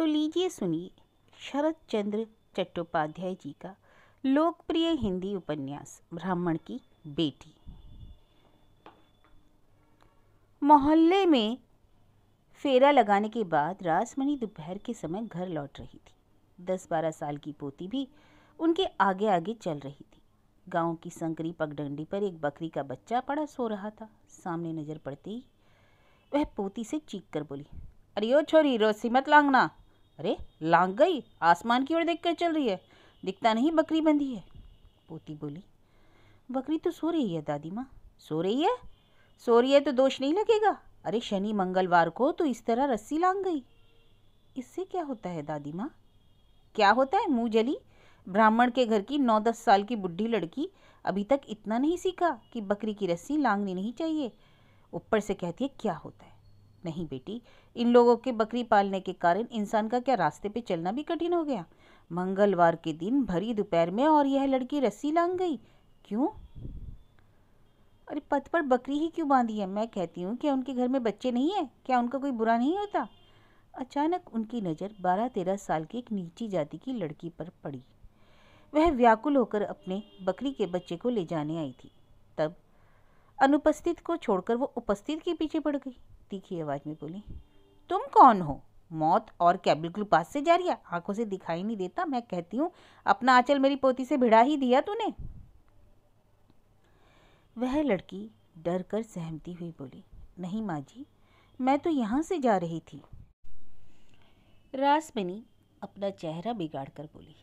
तो लीजिए सुनिए शरद चंद्र चट्टोपाध्याय जी का लोकप्रिय हिंदी उपन्यास ब्राह्मण की बेटी मोहल्ले में फेरा लगाने के बाद राजमणि दोपहर के समय घर लौट रही थी दस बारह साल की पोती भी उनके आगे आगे चल रही थी गांव की संकरी पगडंडी पर एक बकरी का बच्चा पड़ा सो रहा था सामने नज़र पड़ते ही वह पोती से चीख कर बोली अरे ओ छोरी रोसी मत लांगना अरे लांग गई आसमान की ओर देख कर चल रही है दिखता नहीं बकरी बंधी है पोती बोली बकरी तो सो रही है दादी माँ सो रही है सो रही है तो दोष नहीं लगेगा अरे शनि मंगलवार को तो इस तरह रस्सी लांग गई इससे क्या होता है दादी माँ क्या होता है मुँह जली ब्राह्मण के घर की नौ दस साल की बुढ़ी लड़की अभी तक इतना नहीं सीखा कि बकरी की रस्सी लांगनी नहीं चाहिए ऊपर से कहती है क्या होता है नहीं बेटी इन लोगों के बकरी पालने के कारण इंसान का क्या रास्ते पे चलना भी कठिन हो गया मंगलवार के दिन भरी दोपहर में और यह लड़की रस्सी लांग गई क्यों अरे पथ पर बकरी ही क्यों बांधी है मैं कहती हूँ क्या उनके घर में बच्चे नहीं है क्या उनका कोई बुरा नहीं होता अचानक उनकी नज़र बारह तेरह साल की एक नीची जाति की लड़की पर पड़ी वह व्याकुल होकर अपने बकरी के बच्चे को ले जाने आई थी तब अनुपस्थित को छोड़कर वो उपस्थित के पीछे पड़ गई तीखी आवाज़ में बोली तुम कौन हो मौत और क्या बिल्कुल पास से जा रही है आंखों से दिखाई नहीं देता मैं कहती हूँ अपना आंचल मेरी पोती से भिड़ा ही दिया तूने वह लड़की डर कर सहमती हुई बोली नहीं माँ जी मैं तो यहाँ से जा रही थी रासमिनी अपना चेहरा बिगाड़ कर बोली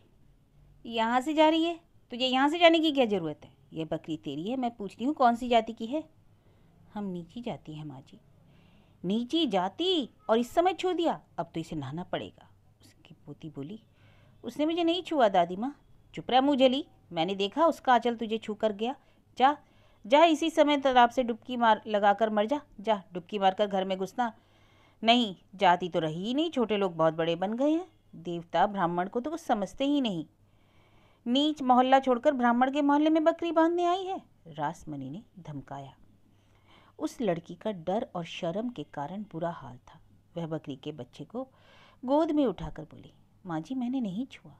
यहाँ से जा रही है तुझे यहाँ से जाने की क्या ज़रूरत है यह बकरी तेरी है मैं पूछती हूँ कौन सी जाति की है हम नीची जाति हैं माँ जी नीची जाति और इस समय छू दिया अब तो इसे नहाना पड़ेगा उसकी पोती बोली उसने मुझे नहीं छुआ दादी माँ चुप रहा मुँह जली मैंने देखा उसका आंचल तुझे छू कर गया जा जा इसी समय तालाब से डुबकी मार लगाकर मर जा जा डुबकी मारकर घर में घुसना नहीं जाति तो रही ही नहीं छोटे लोग बहुत बड़े बन गए हैं देवता ब्राह्मण को तो कुछ समझते ही नहीं नीच मोहल्ला छोड़कर ब्राह्मण के मोहल्ले में बकरी बांधने आई है रासमणि ने धमकाया उस लड़की का डर और शर्म के कारण बुरा हाल था वह बकरी के बच्चे को गोद में उठाकर बोली माँ जी मैंने नहीं छुआ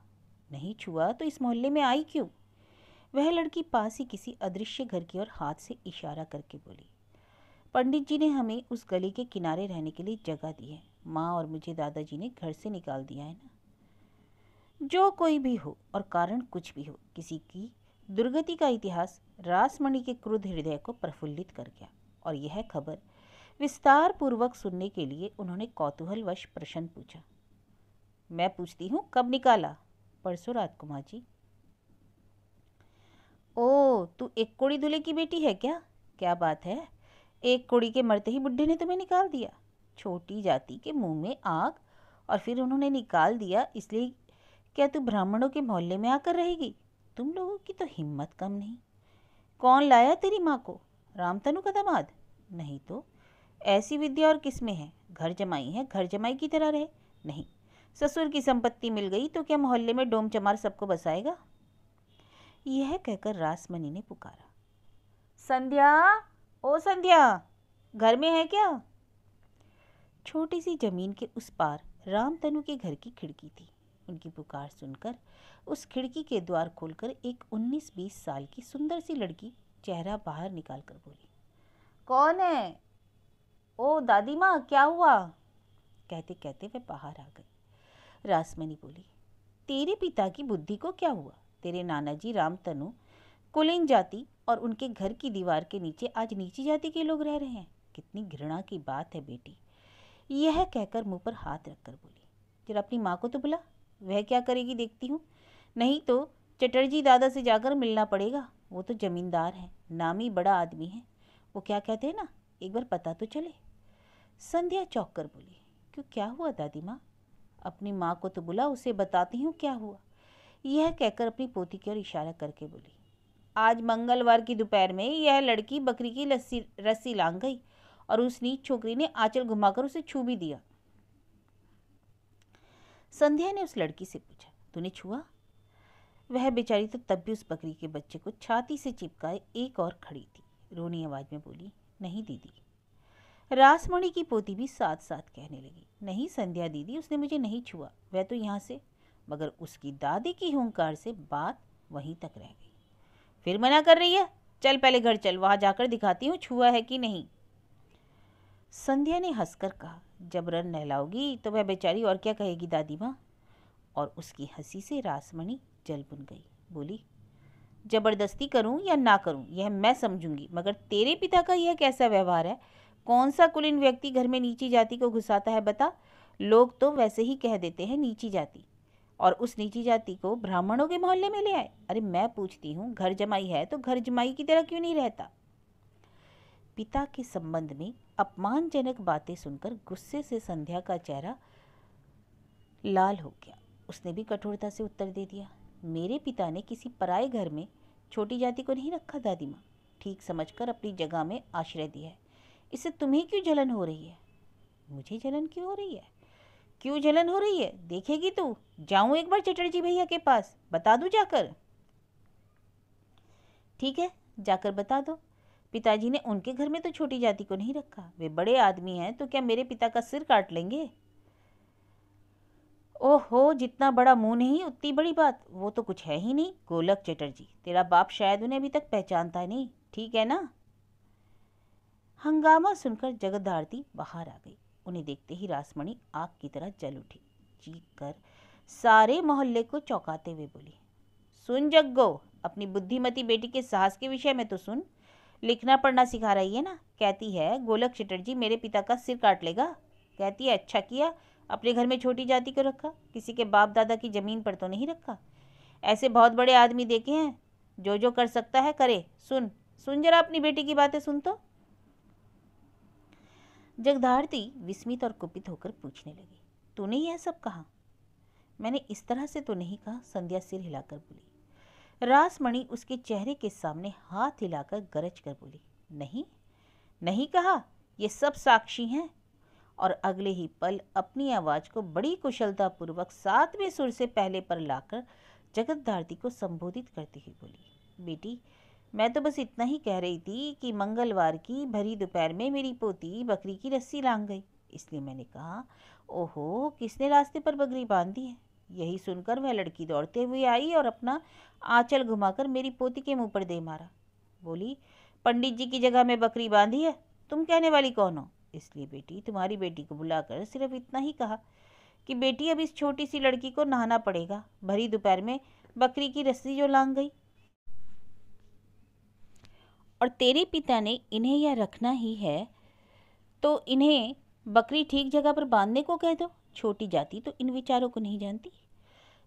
नहीं छुआ तो इस मोहल्ले में आई क्यों वह लड़की पास ही किसी अदृश्य घर की ओर हाथ से इशारा करके बोली पंडित जी ने हमें उस गली के किनारे रहने के लिए जगह दी है माँ और मुझे दादाजी ने घर से निकाल दिया है ना जो कोई भी हो और कारण कुछ भी हो किसी की दुर्गति का इतिहास रासमणि के क्रुद्ध हृदय को प्रफुल्लित कर गया और यह खबर विस्तार पूर्वक सुनने के लिए उन्होंने कौतूहलवश प्रश्न पूछा मैं पूछती हूँ कब निकाला परसों राजकुमार जी ओ तू एक कोड़ी दूल्हे की बेटी है क्या क्या बात है एक कोड़ी के मरते ही बुढ़े ने तुम्हें निकाल दिया छोटी जाति के मुंह में आग और फिर उन्होंने निकाल दिया इसलिए क्या तू ब्राह्मणों के मोहल्ले में आकर रहेगी तुम लोगों की तो हिम्मत कम नहीं कौन लाया तेरी माँ को रामतनु का दामाद नहीं तो ऐसी विद्या और किस में है घर जमाई है घर जमाई की तरह रहे नहीं ससुर की संपत्ति मिल गई तो क्या मोहल्ले में डोम चमार सबको बसाएगा यह कहकर रासमणि ने पुकारा संध्या ओ संध्या घर में है क्या छोटी सी जमीन के उस पार रामतनु के घर की खिड़की थी उनकी पुकार सुनकर उस खिड़की के द्वार खोलकर एक 19-20 साल की सुंदर सी लड़की चेहरा बाहर निकाल कर बोली कौन है ओ दादी माँ क्या हुआ कहते कहते वह बाहर आ गई रासमनी बोली तेरे पिता की बुद्धि को क्या हुआ तेरे नाना जी राम तनु कुलीन जाति और उनके घर की दीवार के नीचे आज नीची जाति के लोग रह रहे हैं कितनी घृणा की बात है बेटी यह कहकर मुंह पर हाथ रखकर बोली जरा अपनी माँ को तो बुला वह क्या करेगी देखती हूँ नहीं तो चटर्जी दादा से जाकर मिलना पड़ेगा वो तो ज़मींदार है नामी बड़ा आदमी है वो क्या कहते हैं ना एक बार पता तो चले संध्या चौक कर बोली क्यों क्या हुआ दादी माँ अपनी माँ को तो बुला उसे बताती हूँ क्या हुआ यह कहकर अपनी पोती की ओर इशारा करके बोली आज मंगलवार की दोपहर में यह लड़की बकरी की लस्सी रस्सी लांग गई और उस नीच छोकरी ने आंचल घुमाकर उसे छू भी दिया संध्या ने उस लड़की से पूछा तूने छुआ वह बेचारी तो तब भी उस बकरी के बच्चे को छाती से चिपकाए एक और खड़ी थी रोनी आवाज में बोली नहीं दीदी रासमणि की पोती भी साथ साथ कहने लगी नहीं संध्या दीदी उसने मुझे नहीं छुआ वह तो यहाँ से मगर उसकी दादी की हूंकार से बात वहीं तक रह गई फिर मना कर रही है चल पहले घर चल वहाँ जाकर दिखाती हूँ छुआ है कि नहीं संध्या ने हंसकर कहा जबरन नहलाओगी तो वह बेचारी और क्या कहेगी दादी माँ और उसकी हंसी से रासमणी जल बुन गई बोली जबरदस्ती करूं या ना करूं यह मैं समझूंगी मगर तेरे पिता का यह कैसा व्यवहार है कौन सा कुलीन व्यक्ति घर में नीची जाति को घुसाता है बता लोग तो वैसे ही कह देते हैं नीची जाति और उस नीची जाति को ब्राह्मणों के मोहल्ले में ले आए अरे मैं पूछती हूँ घर जमाई है तो घर जमाई की तरह क्यों नहीं रहता पिता के संबंध में अपमानजनक बातें सुनकर गुस्से से संध्या का चेहरा लाल हो गया उसने भी कठोरता से उत्तर दे दिया मेरे पिता ने किसी पराए घर में छोटी जाति को नहीं रखा दादी माँ ठीक समझकर अपनी जगह में आश्रय दिया है इससे तुम्हें क्यों जलन हो रही है मुझे जलन क्यों हो रही है क्यों जलन हो रही है देखेगी तू जाऊं एक बार चटर्जी भैया के पास बता दू जाकर ठीक है जाकर बता दो पिताजी ने उनके घर में तो छोटी जाति को नहीं रखा वे बड़े आदमी हैं तो क्या मेरे पिता का सिर काट लेंगे ओहो जितना बड़ा मुंह नहीं उतनी बड़ी बात वो तो कुछ है ही नहीं गोलक चटर्जी तेरा बाप शायद उन्हें अभी तक पहचानता नहीं ठीक है ना हंगामा सुनकर जगदारती बाहर आ गई उन्हें देखते ही रासमणी आग की तरह जल उठी चीख कर सारे मोहल्ले को चौंकाते हुए बोली सुन जग्गो अपनी बुद्धिमती बेटी के साहस के विषय में तो सुन लिखना पढ़ना सिखा रही है ना कहती है गोलक चटर्जी मेरे पिता का सिर काट लेगा कहती है अच्छा किया अपने घर में छोटी जाति को रखा किसी के बाप दादा की ज़मीन पर तो नहीं रखा ऐसे बहुत बड़े आदमी देखे हैं जो जो कर सकता है करे सुन सुन जरा अपनी बेटी की बातें सुन तो जगधारती विस्मित और कुपित होकर पूछने लगी तूने यह सब कहा मैंने इस तरह से तो नहीं कहा संध्या सिर हिलाकर बोली रासमणि उसके चेहरे के सामने हाथ हिलाकर गरज कर बोली नहीं नहीं कहा ये सब साक्षी हैं और अगले ही पल अपनी आवाज़ को बड़ी कुशलतापूर्वक सातवें सुर से पहले पर लाकर जगत धारती को संबोधित करती हुई बोली बेटी मैं तो बस इतना ही कह रही थी कि मंगलवार की भरी दोपहर में मेरी पोती बकरी की रस्सी लांग गई इसलिए मैंने कहा ओहो किसने रास्ते पर बकरी बांध दी है यही सुनकर वह लड़की दौड़ते हुए आई और अपना आंचल घुमाकर मेरी पोती के मुंह पर दे मारा बोली पंडित जी की जगह में बकरी बांधी है तुम कहने वाली कौन हो इसलिए बेटी तुम्हारी बेटी को बुलाकर सिर्फ इतना ही कहा कि बेटी अब इस छोटी सी लड़की को नहाना पड़ेगा भरी दोपहर में बकरी की रस्सी जो लांग गई और तेरे पिता ने इन्हें यह रखना ही है तो इन्हें बकरी ठीक जगह पर बांधने को कह दो छोटी जाति तो इन विचारों को नहीं जानती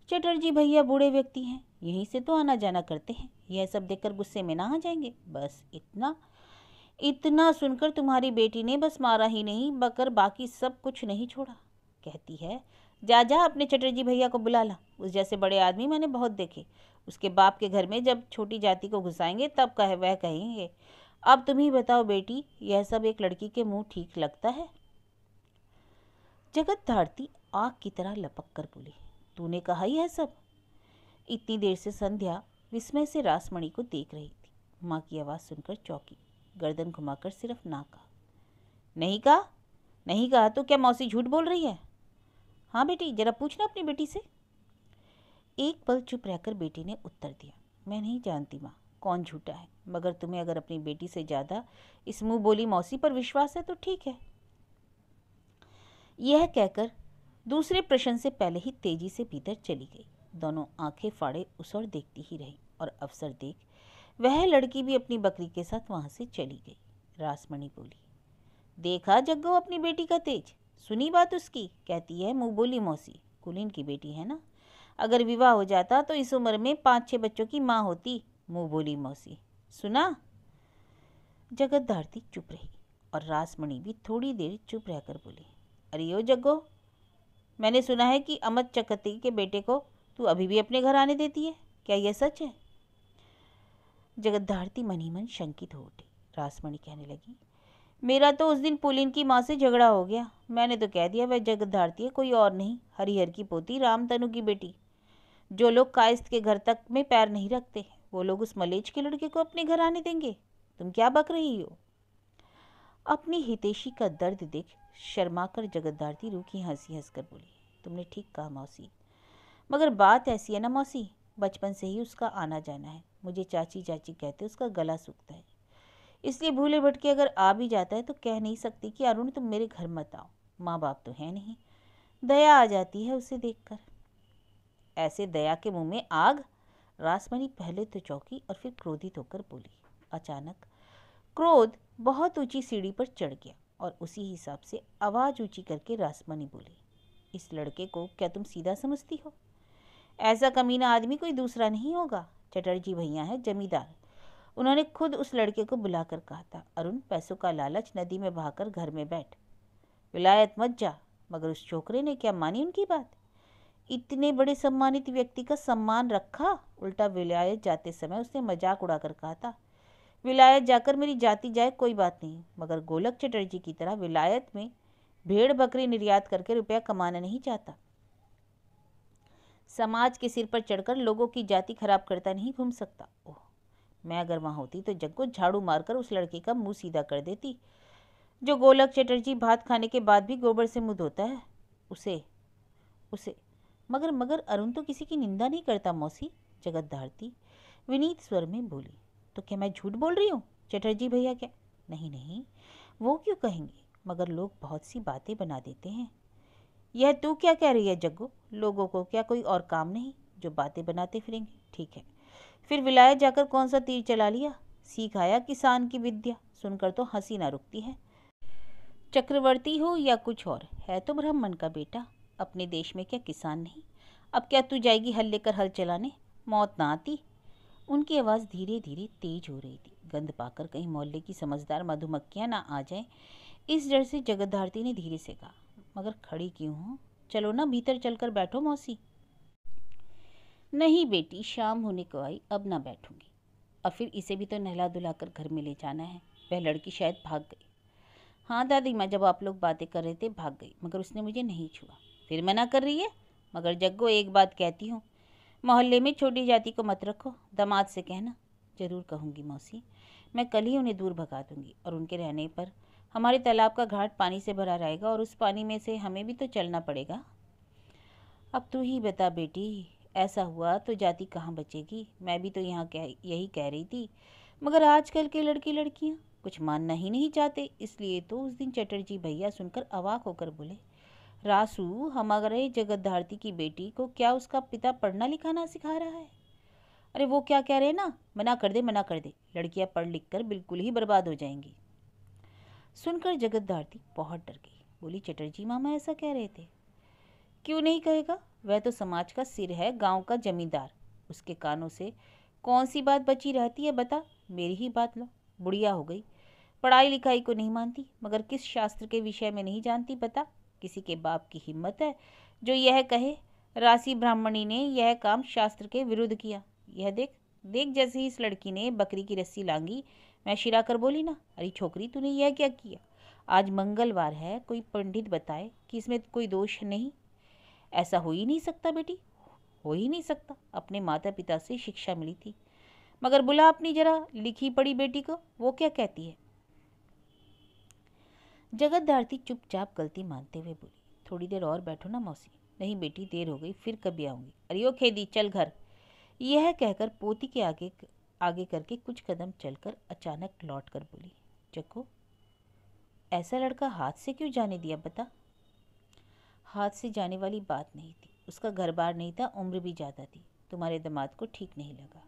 चटर्जी भैया बूढ़े व्यक्ति हैं यहीं से तो आना जाना करते हैं यह सब देखकर गुस्से में ना आ जाएंगे बस इतना इतना सुनकर तुम्हारी बेटी ने बस मारा ही नहीं बकर बाकी सब कुछ नहीं छोड़ा कहती है जा जा अपने चटर्जी भैया को बुला ला उस जैसे बड़े आदमी मैंने बहुत देखे उसके बाप के घर में जब छोटी जाति को घुसाएंगे तब कह वह कहेंगे अब तुम ही बताओ बेटी यह सब एक लड़की के मुंह ठीक लगता है जगत धारती आग की तरह लपक कर बोली तूने कहा यह सब इतनी देर से संध्या विस्मय से रासमणी को देख रही थी माँ की आवाज़ सुनकर चौकी गर्दन घुमाकर सिर्फ ना कहा नहीं कहा नहीं कहा तो क्या मौसी झूठ बोल रही है हाँ बेटी ज़रा पूछना अपनी बेटी से एक पल चुप रहकर बेटी ने उत्तर दिया मैं नहीं जानती माँ कौन झूठा है मगर तुम्हें अगर अपनी बेटी से ज़्यादा इस मुंह बोली मौसी पर विश्वास है तो ठीक है यह कहकर दूसरे प्रश्न से पहले ही तेजी से भीतर चली गई दोनों आंखें फाड़े उस और देखती ही रही और अवसर देख वह लड़की भी अपनी बकरी के साथ वहाँ से चली गई रासमणी बोली देखा जग्गो अपनी बेटी का तेज सुनी बात उसकी कहती है मुँह बोली मौसी कुलीन की बेटी है ना अगर विवाह हो जाता तो इस उम्र में पाँच छः बच्चों की माँ होती मुँह बोली मौसी सुना जगत धारती चुप रही और रासमणी भी थोड़ी देर चुप रहकर बोली अरे यो जग्गो मैंने सुना है कि अमित चकती के बेटे को तू अभी भी अपने घर आने देती है क्या यह सच है धारती मनी मन शंकित हो उठी रासमणी कहने लगी मेरा तो उस दिन पुलिन की माँ से झगड़ा हो गया मैंने तो कह दिया वह धारती है कोई और नहीं हरिहर की पोती रामतनु की बेटी जो लोग कायस्त के घर तक में पैर नहीं रखते वो लोग उस मलेच के लड़के को अपने घर आने देंगे तुम क्या बक रही हो अपनी हितेशी का दर्द देख शर्मा कर धारती रूखी हंसी हंस कर बोली तुमने ठीक कहा मौसी मगर बात ऐसी है ना मौसी बचपन से ही उसका आना जाना है मुझे चाची चाची कहते उसका गला सूखता है इसलिए भूले भटके अगर आ भी जाता है तो कह नहीं सकती कि अरुण तुम मेरे घर मत आओ माँ बाप तो है नहीं दया आ जाती है उसे देखकर ऐसे दया के मुंह में आग रासमणी पहले तो चौकी और फिर क्रोधित होकर बोली अचानक क्रोध बहुत ऊंची सीढ़ी पर चढ़ गया और उसी हिसाब से आवाज़ ऊंची करके रासमणी बोली इस लड़के को क्या तुम सीधा समझती हो ऐसा कमीना आदमी कोई दूसरा नहीं होगा चटर्जी भैया हैं जमींदार उन्होंने खुद उस लड़के को बुलाकर कहा था अरुण पैसों का लालच नदी में बहाकर घर में बैठ विलायत मत जा मगर उस छोकरे ने क्या मानी उनकी बात इतने बड़े सम्मानित व्यक्ति का सम्मान रखा उल्टा विलायत जाते समय उसने मजाक उड़ाकर कहा था विलायत जाकर मेरी जाति जाए कोई बात नहीं मगर गोलक चटर्जी की तरह विलायत में भेड़ बकरी निर्यात करके रुपया कमाना नहीं चाहता समाज के सिर पर चढ़कर लोगों की जाति खराब करता नहीं घूम सकता ओह मैं अगर वहाँ होती तो जग को झाड़ू मारकर उस लड़के का मुंह सीधा कर देती जो गोलक चटर्जी भात खाने के बाद भी गोबर से मुँह धोता है उसे उसे मगर मगर अरुण तो किसी की निंदा नहीं करता मौसी जगत धारती विनीत स्वर में बोली तो क्या मैं झूठ बोल रही हूँ चटर्जी भैया क्या नहीं नहीं वो क्यों कहेंगे मगर लोग बहुत सी बातें बना देते हैं यह तू क्या कह रही है जग्गू लोगों को क्या कोई और काम नहीं जो बातें बनाते फिरेंगे ठीक है फिर विलायत जाकर कौन सा तीर चला लिया सीख आया किसान की विद्या सुनकर तो हंसी ना रुकती है चक्रवर्ती हो या कुछ और है तो ब्राह्मण का बेटा अपने देश में क्या किसान नहीं अब क्या तू जाएगी हल लेकर हल चलाने मौत ना आती उनकी आवाज़ धीरे धीरे तेज हो रही थी गंध पाकर कहीं मोहल्ले की समझदार मधुमक्खियाँ ना आ जाएं इस डर से जगत धारती ने धीरे से कहा मगर खड़ी क्यों हो चलो ना भीतर चलकर बैठो मौसी नहीं बेटी शाम होने को आई अब ना बैठूंगी और फिर इसे भी तो नहला धुला कर घर में ले जाना है वह लड़की शायद भाग गई हाँ दादी माँ जब आप लोग बातें कर रहे थे भाग गई मगर उसने मुझे नहीं छुआ फिर मना कर रही है मगर जग्गो एक बात कहती हूँ मोहल्ले में छोटी जाति को मत रखो दमाद से कहना ज़रूर कहूँगी मौसी मैं कल ही उन्हें दूर भगा दूँगी और उनके रहने पर हमारे तालाब का घाट पानी से भरा रहेगा और उस पानी में से हमें भी तो चलना पड़ेगा अब तू ही बता बेटी ऐसा हुआ तो जाति कहाँ बचेगी मैं भी तो यहाँ कह यही कह रही थी मगर आजकल के लड़के लड़कियाँ कुछ मानना ही नहीं चाहते इसलिए तो उस दिन चटर्जी भैया सुनकर अवाक होकर बोले रासू हमारे जगत धारती की बेटी को क्या उसका पिता पढ़ना लिखाना सिखा रहा है अरे वो क्या कह रहे हैं ना मना कर दे मना कर दे लड़कियाँ पढ़ लिख कर बिल्कुल ही बर्बाद हो जाएंगी सुनकर जगत भारती बहुत डर गई बोली चटर्जी मामा ऐसा कह रहे थे क्यों नहीं कहेगा वह तो समाज का सिर है गांव का जमींदार उसके कानों से कौन सी बात बची रहती है बता मेरी ही बात लो बुढ़िया हो गई पढ़ाई लिखाई को नहीं मानती मगर किस शास्त्र के विषय में नहीं जानती बता किसी के बाप की हिम्मत है जो यह कहे राशि ब्राह्मणी ने यह काम शास्त्र के विरुद्ध किया यह देख देख जैसे ही इस लड़की ने बकरी की रस्सी लांगी मैं शिराकर बोली ना अरे छोकरी तूने यह क्या किया आज मंगलवार है कोई पंडित बताए कि इसमें कोई दोष नहीं ऐसा हो ही नहीं सकता बेटी हो ही नहीं सकता अपने माता पिता से शिक्षा मिली थी मगर बुला अपनी जरा लिखी पड़ी बेटी को वो क्या कहती है जगत धारती चुपचाप गलती मानते हुए बोली थोड़ी देर और बैठो ना मौसी नहीं बेटी देर हो गई फिर कभी आऊंगी अरे ओ खेदी चल घर यह कहकर पोती के आगे आगे करके कुछ कदम चलकर अचानक लौट कर बोली चको ऐसा लड़का हाथ से क्यों जाने दिया बता हाथ से जाने वाली बात नहीं थी उसका घर बार नहीं था उम्र भी ज़्यादा थी तुम्हारे दामाद को ठीक नहीं लगा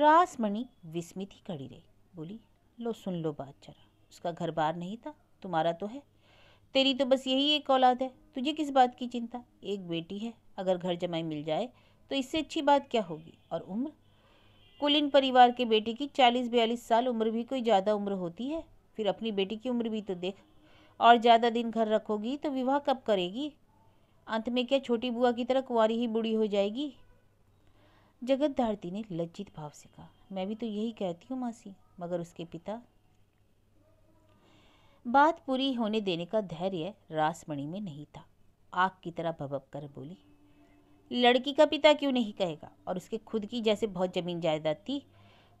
रासमणि विस्मित ही खड़ी रही बोली लो सुन लो बात जरा उसका घर बार नहीं था तुम्हारा तो है तेरी तो बस यही एक औलाद है तुझे किस बात की चिंता एक बेटी है अगर घर जमाई मिल जाए तो इससे अच्छी बात क्या होगी और उम्र कुलीन परिवार के बेटे की चालीस बयालीस साल उम्र भी कोई ज़्यादा उम्र होती है फिर अपनी बेटी की उम्र भी तो देख और ज़्यादा दिन घर रखोगी तो विवाह कब करेगी अंत में क्या छोटी बुआ की तरह कुंवारी ही बूढ़ी हो जाएगी जगत धारती ने लज्जित भाव से कहा मैं भी तो यही कहती हूँ मासी मगर उसके पिता बात पूरी होने देने का धैर्य रासमणि में नहीं था आग की तरह भबक कर बोली लड़की का पिता क्यों नहीं कहेगा और उसके खुद की जैसे बहुत ज़मीन जायदाद थी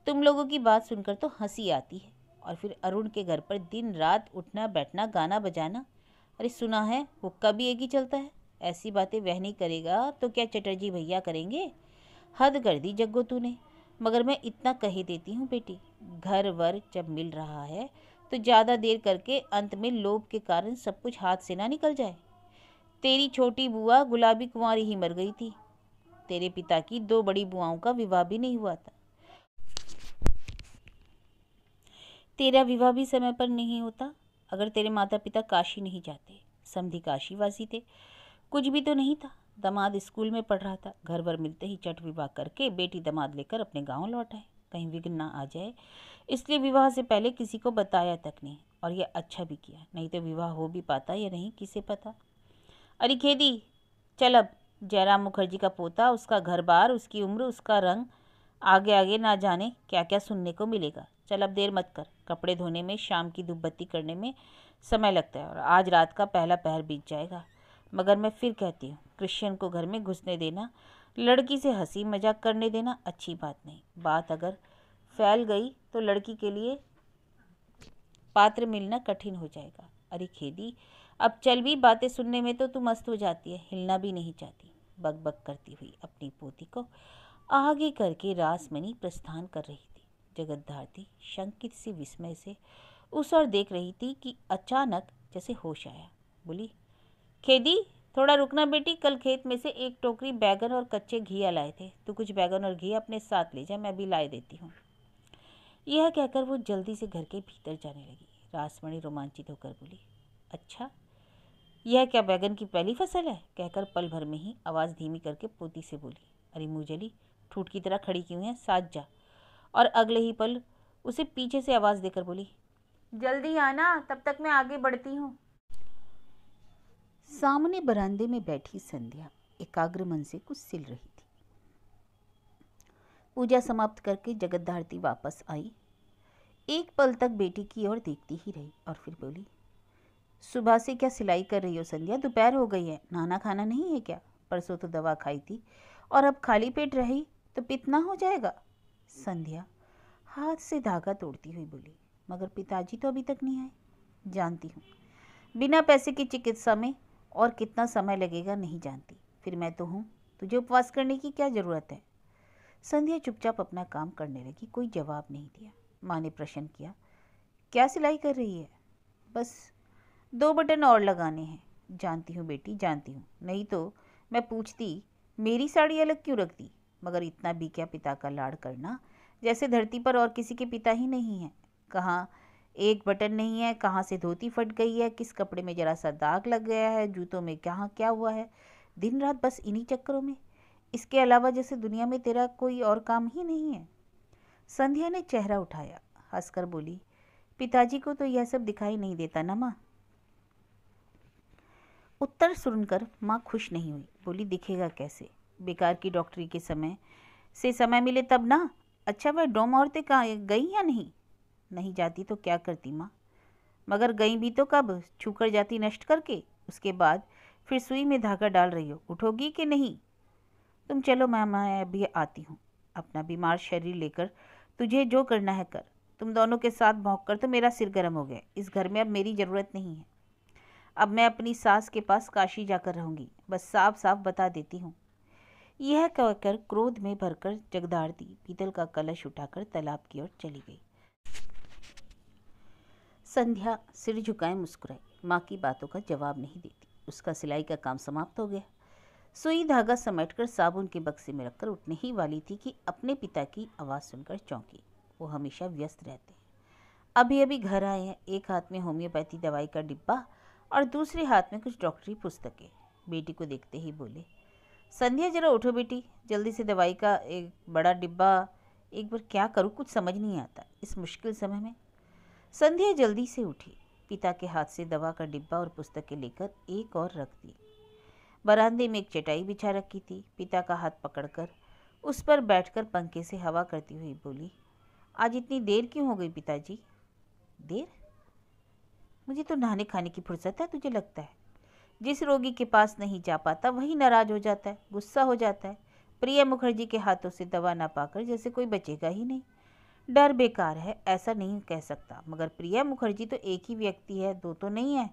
तुम लोगों की बात सुनकर तो हंसी आती है और फिर अरुण के घर पर दिन रात उठना बैठना गाना बजाना अरे सुना है हुक्का भी एक ही चलता है ऐसी बातें वह नहीं करेगा तो क्या चटर्जी भैया करेंगे हद कर दी जग्गो तूने मगर मैं इतना कह ही देती हूँ बेटी घर वर जब मिल रहा है तो ज़्यादा देर करके अंत में लोभ के कारण सब कुछ हाथ से ना निकल जाए तेरी छोटी बुआ गुलाबी कुंवारी ही मर गई थी तेरे पिता की दो बड़ी बुआओं का विवाह भी नहीं हुआ था तेरा विवाह भी समय पर नहीं होता अगर तेरे माता पिता काशी नहीं जाते समधि काशीवासी थे कुछ भी तो नहीं था दमाद स्कूल में पढ़ रहा था घर भर मिलते ही चट विवाह करके बेटी दमाद लेकर अपने गांव लौट आए कहीं विघ्न ना आ जाए इसलिए विवाह से पहले किसी को बताया तक नहीं और यह अच्छा भी किया नहीं तो विवाह हो भी पाता या नहीं किसे पता अरे खेदी चल अब जयराम मुखर्जी का पोता उसका घर बार उसकी उम्र उसका रंग आगे आगे ना जाने क्या क्या सुनने को मिलेगा चल अब देर मत कर कपड़े धोने में शाम की धूपबत्ती करने में समय लगता है और आज रात का पहला पहर बीत जाएगा मगर मैं फिर कहती हूँ क्रिश्चियन को घर में घुसने देना लड़की से हंसी मजाक करने देना अच्छी बात नहीं बात अगर फैल गई तो लड़की के लिए पात्र मिलना कठिन हो जाएगा अरे खेदी अब चल भी बातें सुनने में तो तू मस्त हो जाती है हिलना भी नहीं चाहती बग बक करती हुई अपनी पोती को आगे करके रासमणि प्रस्थान कर रही थी जगत धारती शंकित से विस्मय से उस और देख रही थी कि अचानक जैसे होश आया बोली खेदी थोड़ा रुकना बेटी कल खेत में से एक टोकरी बैगन और कच्चे घी लाए थे तू कुछ बैगन और घी अपने साथ ले जा मैं अभी लाए देती हूँ यह कहकर वो जल्दी से घर के भीतर जाने लगी रासमणी रोमांचित होकर बोली अच्छा यह क्या बैगन की पहली फसल है कहकर पल भर में ही आवाज़ धीमी करके पोती से बोली अरे मुजली ठूट की तरह खड़ी क्यों है साथ जा और अगले ही पल उसे पीछे से आवाज़ देकर बोली जल्दी आना तब तक मैं आगे बढ़ती हूँ सामने बरामदे में बैठी संध्या एकाग्र मन से कुछ सिल रही थी पूजा समाप्त करके जगत वापस आई एक पल तक बेटी की ओर देखती ही रही और फिर बोली सुबह से क्या सिलाई कर रही हो संध्या दोपहर हो गई है नाना खाना नहीं है क्या परसों तो दवा खाई थी और अब खाली पेट रही तो पितना हो जाएगा संध्या हाथ से धागा तोड़ती हुई बोली मगर पिताजी तो अभी तक नहीं आए जानती हूँ बिना पैसे की चिकित्सा में और कितना समय लगेगा नहीं जानती फिर मैं तो हूँ तुझे उपवास करने की क्या ज़रूरत है संध्या चुपचाप अपना काम करने लगी कोई जवाब नहीं दिया माँ ने प्रश्न किया क्या सिलाई कर रही है बस दो बटन और लगाने हैं जानती हूँ बेटी जानती हूँ नहीं तो मैं पूछती मेरी साड़ी अलग क्यों रख दी मगर इतना भी क्या पिता का लाड़ करना जैसे धरती पर और किसी के पिता ही नहीं है कहाँ एक बटन नहीं है कहाँ से धोती फट गई है किस कपड़े में जरा सा दाग लग गया है जूतों में कहाँ क्या हुआ है दिन रात बस इन्हीं चक्करों में इसके अलावा जैसे दुनिया में तेरा कोई और काम ही नहीं है संध्या ने चेहरा उठाया हंसकर बोली पिताजी को तो यह सब दिखाई नहीं देता ना माँ उत्तर सुनकर माँ खुश नहीं हुई बोली दिखेगा कैसे बेकार की डॉक्टरी के समय से समय मिले तब ना अच्छा वह डोम औरतें कहाँ गई या नहीं नहीं जाती तो क्या करती माँ मगर गई भी तो कब छू कर जाती नष्ट करके उसके बाद फिर सुई में धागा डाल रही हो उठोगी कि नहीं तुम चलो मैं मैं अभी आती हूँ अपना बीमार शरीर लेकर तुझे जो करना है कर तुम दोनों के साथ भोंक कर तो मेरा सिर गर्म हो गया इस घर में अब मेरी ज़रूरत नहीं है अब मैं अपनी सास के पास काशी जाकर रहूंगी बस साफ साफ बता देती हूँ यह कहकर क्रोध में भरकर जगदार दी पीतल का कलश उठाकर तालाब की ओर चली गई संध्या सिर झुकाए मुस्कुराई माँ की बातों का जवाब नहीं देती उसका सिलाई का काम समाप्त हो गया सुई धागा समेटकर साबुन के बक्से में रखकर उठने ही वाली थी कि अपने पिता की आवाज़ सुनकर चौंकी वो हमेशा व्यस्त रहते हैं अभी अभी घर आए हैं एक हाथ में होम्योपैथी दवाई का डिब्बा और दूसरे हाथ में कुछ डॉक्टरी पुस्तकें बेटी को देखते ही बोले संध्या जरा उठो बेटी जल्दी से दवाई का एक बड़ा डिब्बा एक बार क्या करूँ कुछ समझ नहीं आता इस मुश्किल समय में संध्या जल्दी से उठी पिता के हाथ से दवा का डिब्बा और पुस्तकें लेकर एक और रख दी बरामदे में एक चटाई बिछा रखी थी पिता का हाथ पकड़कर उस पर बैठकर पंखे से हवा करती हुई बोली आज इतनी देर क्यों हो गई पिताजी देर मुझे तो नहाने खाने की फुर्सत है तुझे लगता है जिस रोगी के पास नहीं जा पाता वही नाराज़ हो जाता है गुस्सा हो जाता है प्रिया मुखर्जी के हाथों से दवा ना पाकर जैसे कोई बचेगा ही नहीं डर बेकार है ऐसा नहीं कह सकता मगर प्रिया मुखर्जी तो एक ही व्यक्ति है दो तो नहीं है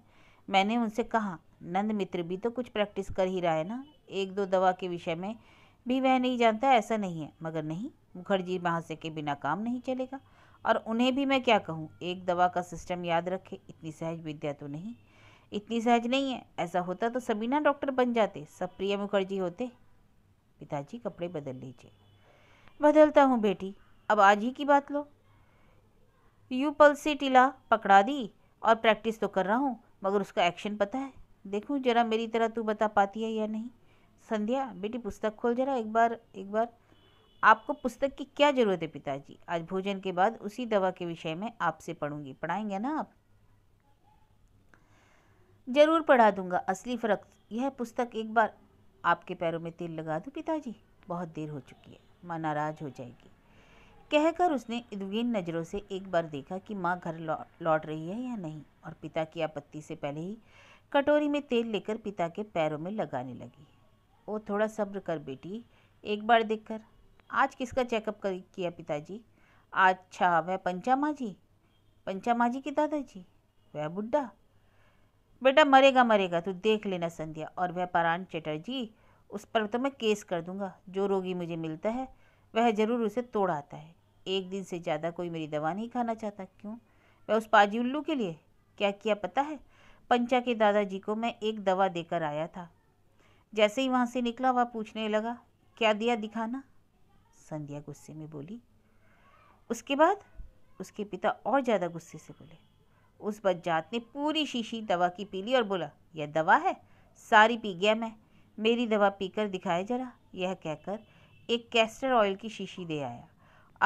मैंने उनसे कहा नंद मित्र भी तो कुछ प्रैक्टिस कर ही रहा है ना एक दो दवा के विषय में भी वह नहीं जानता ऐसा नहीं है मगर नहीं मुखर्जी महाशय के बिना काम नहीं चलेगा और उन्हें भी मैं क्या कहूँ एक दवा का सिस्टम याद रखे इतनी सहज विद्या तो नहीं इतनी सहज नहीं है ऐसा होता तो सभी ना डॉक्टर बन जाते सब प्रिया मुखर्जी होते पिताजी कपड़े बदल लीजिए बदलता हूँ बेटी अब आज ही की बात लो यू पल्सी टीला पकड़ा दी और प्रैक्टिस तो कर रहा हूँ मगर उसका एक्शन पता है देखूँ जरा मेरी तरह तू बता पाती है या नहीं संध्या बेटी पुस्तक खोल जरा एक बार एक बार आपको पुस्तक की क्या ज़रूरत है पिताजी आज भोजन के बाद उसी दवा के विषय में आपसे पढ़ूंगी पढ़ाएंगे ना आप जरूर पढ़ा दूंगा असली फ़र्क यह पुस्तक एक बार आपके पैरों में तेल लगा दूँ पिताजी बहुत देर हो चुकी है माँ नाराज़ हो जाएगी कहकर उसने इदवीन नज़रों से एक बार देखा कि माँ घर लौट रही है या नहीं और पिता की आपत्ति से पहले ही कटोरी में तेल लेकर पिता के पैरों में लगाने लगी वो थोड़ा सब्र कर बेटी एक बार देखकर आज किसका चेकअप कर किया पिताजी अच्छा वह पंचामा जी पंचामा जी के दादाजी वह बुढ़ा बेटा मरेगा मरेगा तू देख लेना संध्या और वह परान चटर्जी उस पर तो मैं केस कर दूंगा जो रोगी मुझे मिलता है वह ज़रूर उसे तोड़ आता है एक दिन से ज़्यादा कोई मेरी दवा नहीं खाना चाहता क्यों वह उस पाजी उल्लू के लिए क्या किया पता है पंचा के दादाजी को मैं एक दवा देकर आया था जैसे ही वहाँ से निकला वह पूछने लगा क्या दिया दिखाना संध्या गुस्से में बोली उसके बाद उसके पिता और ज़्यादा गुस्से से बोले उस बज्जात ने पूरी शीशी दवा की पी ली और बोला यह दवा है सारी पी गया मैं मेरी दवा पीकर दिखाए जरा यह कहकर एक कैस्टर ऑयल की शीशी दे आया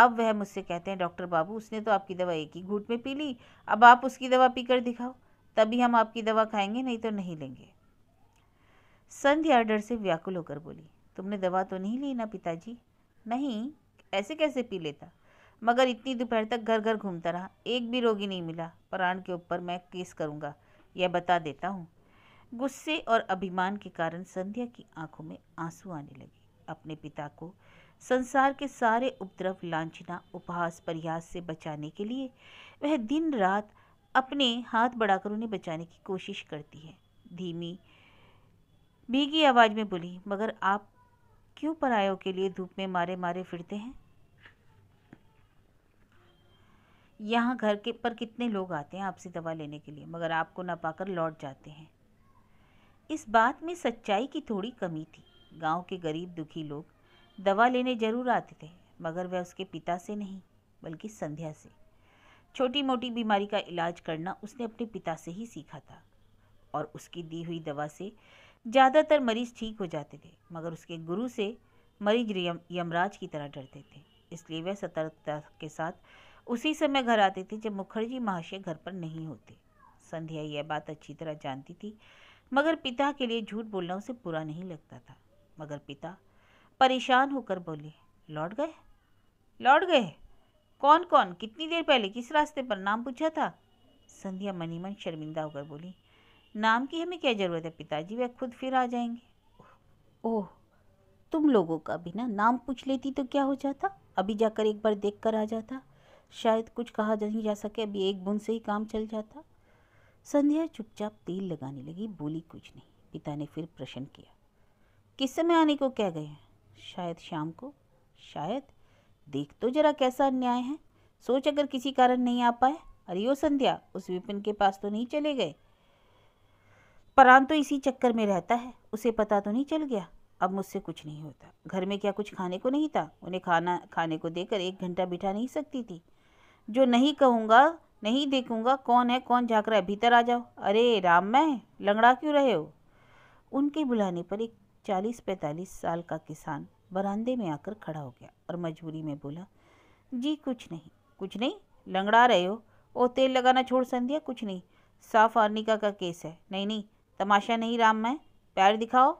अब वह मुझसे कहते हैं डॉक्टर बाबू उसने तो आपकी दवा एक ही घूट में पी ली अब आप उसकी दवा पीकर दिखाओ तभी हम आपकी दवा खाएंगे नहीं तो नहीं लेंगे संध्या डर से व्याकुल होकर बोली तुमने दवा तो नहीं ली ना पिताजी नहीं ऐसे कैसे पी लेता मगर इतनी दोपहर तक घर घर घूमता रहा एक भी रोगी नहीं मिला प्राण के ऊपर मैं केस करूंगा यह बता देता हूँ गुस्से और अभिमान के कारण संध्या की आंखों में आंसू आने लगे अपने पिता को संसार के सारे उपद्रव लांछना उपहास प्रयास से बचाने के लिए वह दिन रात अपने हाथ बढ़ाकर उन्हें बचाने की कोशिश करती है धीमी भीगी आवाज़ में बोली मगर आप क्यों परायों के लिए धूप में मारे मारे फिरते हैं यहाँ घर के पर कितने लोग आते हैं आपसे दवा लेने के लिए मगर आपको ना पाकर लौट जाते हैं इस बात में सच्चाई की थोड़ी कमी थी गांव के गरीब दुखी लोग दवा लेने जरूर आते थे मगर वह उसके पिता से नहीं बल्कि संध्या से छोटी मोटी बीमारी का इलाज करना उसने अपने पिता से ही सीखा था और उसकी दी हुई दवा से ज़्यादातर मरीज ठीक हो जाते थे मगर उसके गुरु से मरीज यम, यमराज की तरह डरते थे इसलिए वह सतर्कता के साथ उसी समय घर आते थे जब मुखर्जी महाशय घर पर नहीं होते संध्या यह बात अच्छी तरह जानती थी मगर पिता के लिए झूठ बोलना उसे बुरा नहीं लगता था मगर पिता परेशान होकर बोले लौट गए लौट गए कौन कौन कितनी देर पहले किस रास्ते पर नाम पूछा था संध्या मनीमन शर्मिंदा होकर बोली नाम की हमें क्या ज़रूरत है पिताजी वह खुद फिर आ जाएंगे ओह तुम लोगों का भी ना नाम पूछ लेती तो क्या हो जाता अभी जाकर एक बार देख कर आ जाता शायद कुछ कहा नहीं जा सके अभी एक बुन से ही काम चल जाता संध्या चुपचाप तेल लगाने लगी बोली कुछ नहीं पिता ने फिर प्रश्न किया किस समय आने को कह गए शायद शाम को शायद देख तो जरा कैसा अन्याय है सोच अगर किसी कारण नहीं आ पाए अरे ओ संध्या उस विपिन के पास तो नहीं चले गए परान तो इसी चक्कर में रहता है उसे पता तो नहीं चल गया अब मुझसे कुछ नहीं होता घर में क्या कुछ खाने को नहीं था उन्हें खाना खाने को देकर एक घंटा बिठा नहीं सकती थी जो नहीं कहूँगा नहीं देखूँगा कौन है कौन जाकर है भीतर आ जाओ अरे राम मैं लंगड़ा क्यों रहे हो उनके बुलाने पर एक चालीस पैंतालीस साल का किसान बरामदे में आकर खड़ा हो गया और मजबूरी में बोला जी कुछ नहीं कुछ नहीं लंगड़ा रहे हो ओ तेल लगाना छोड़ संध्या कुछ नहीं साफ आर्निका का केस है नहीं नहीं तमाशा नहीं राम मैं पैर दिखाओ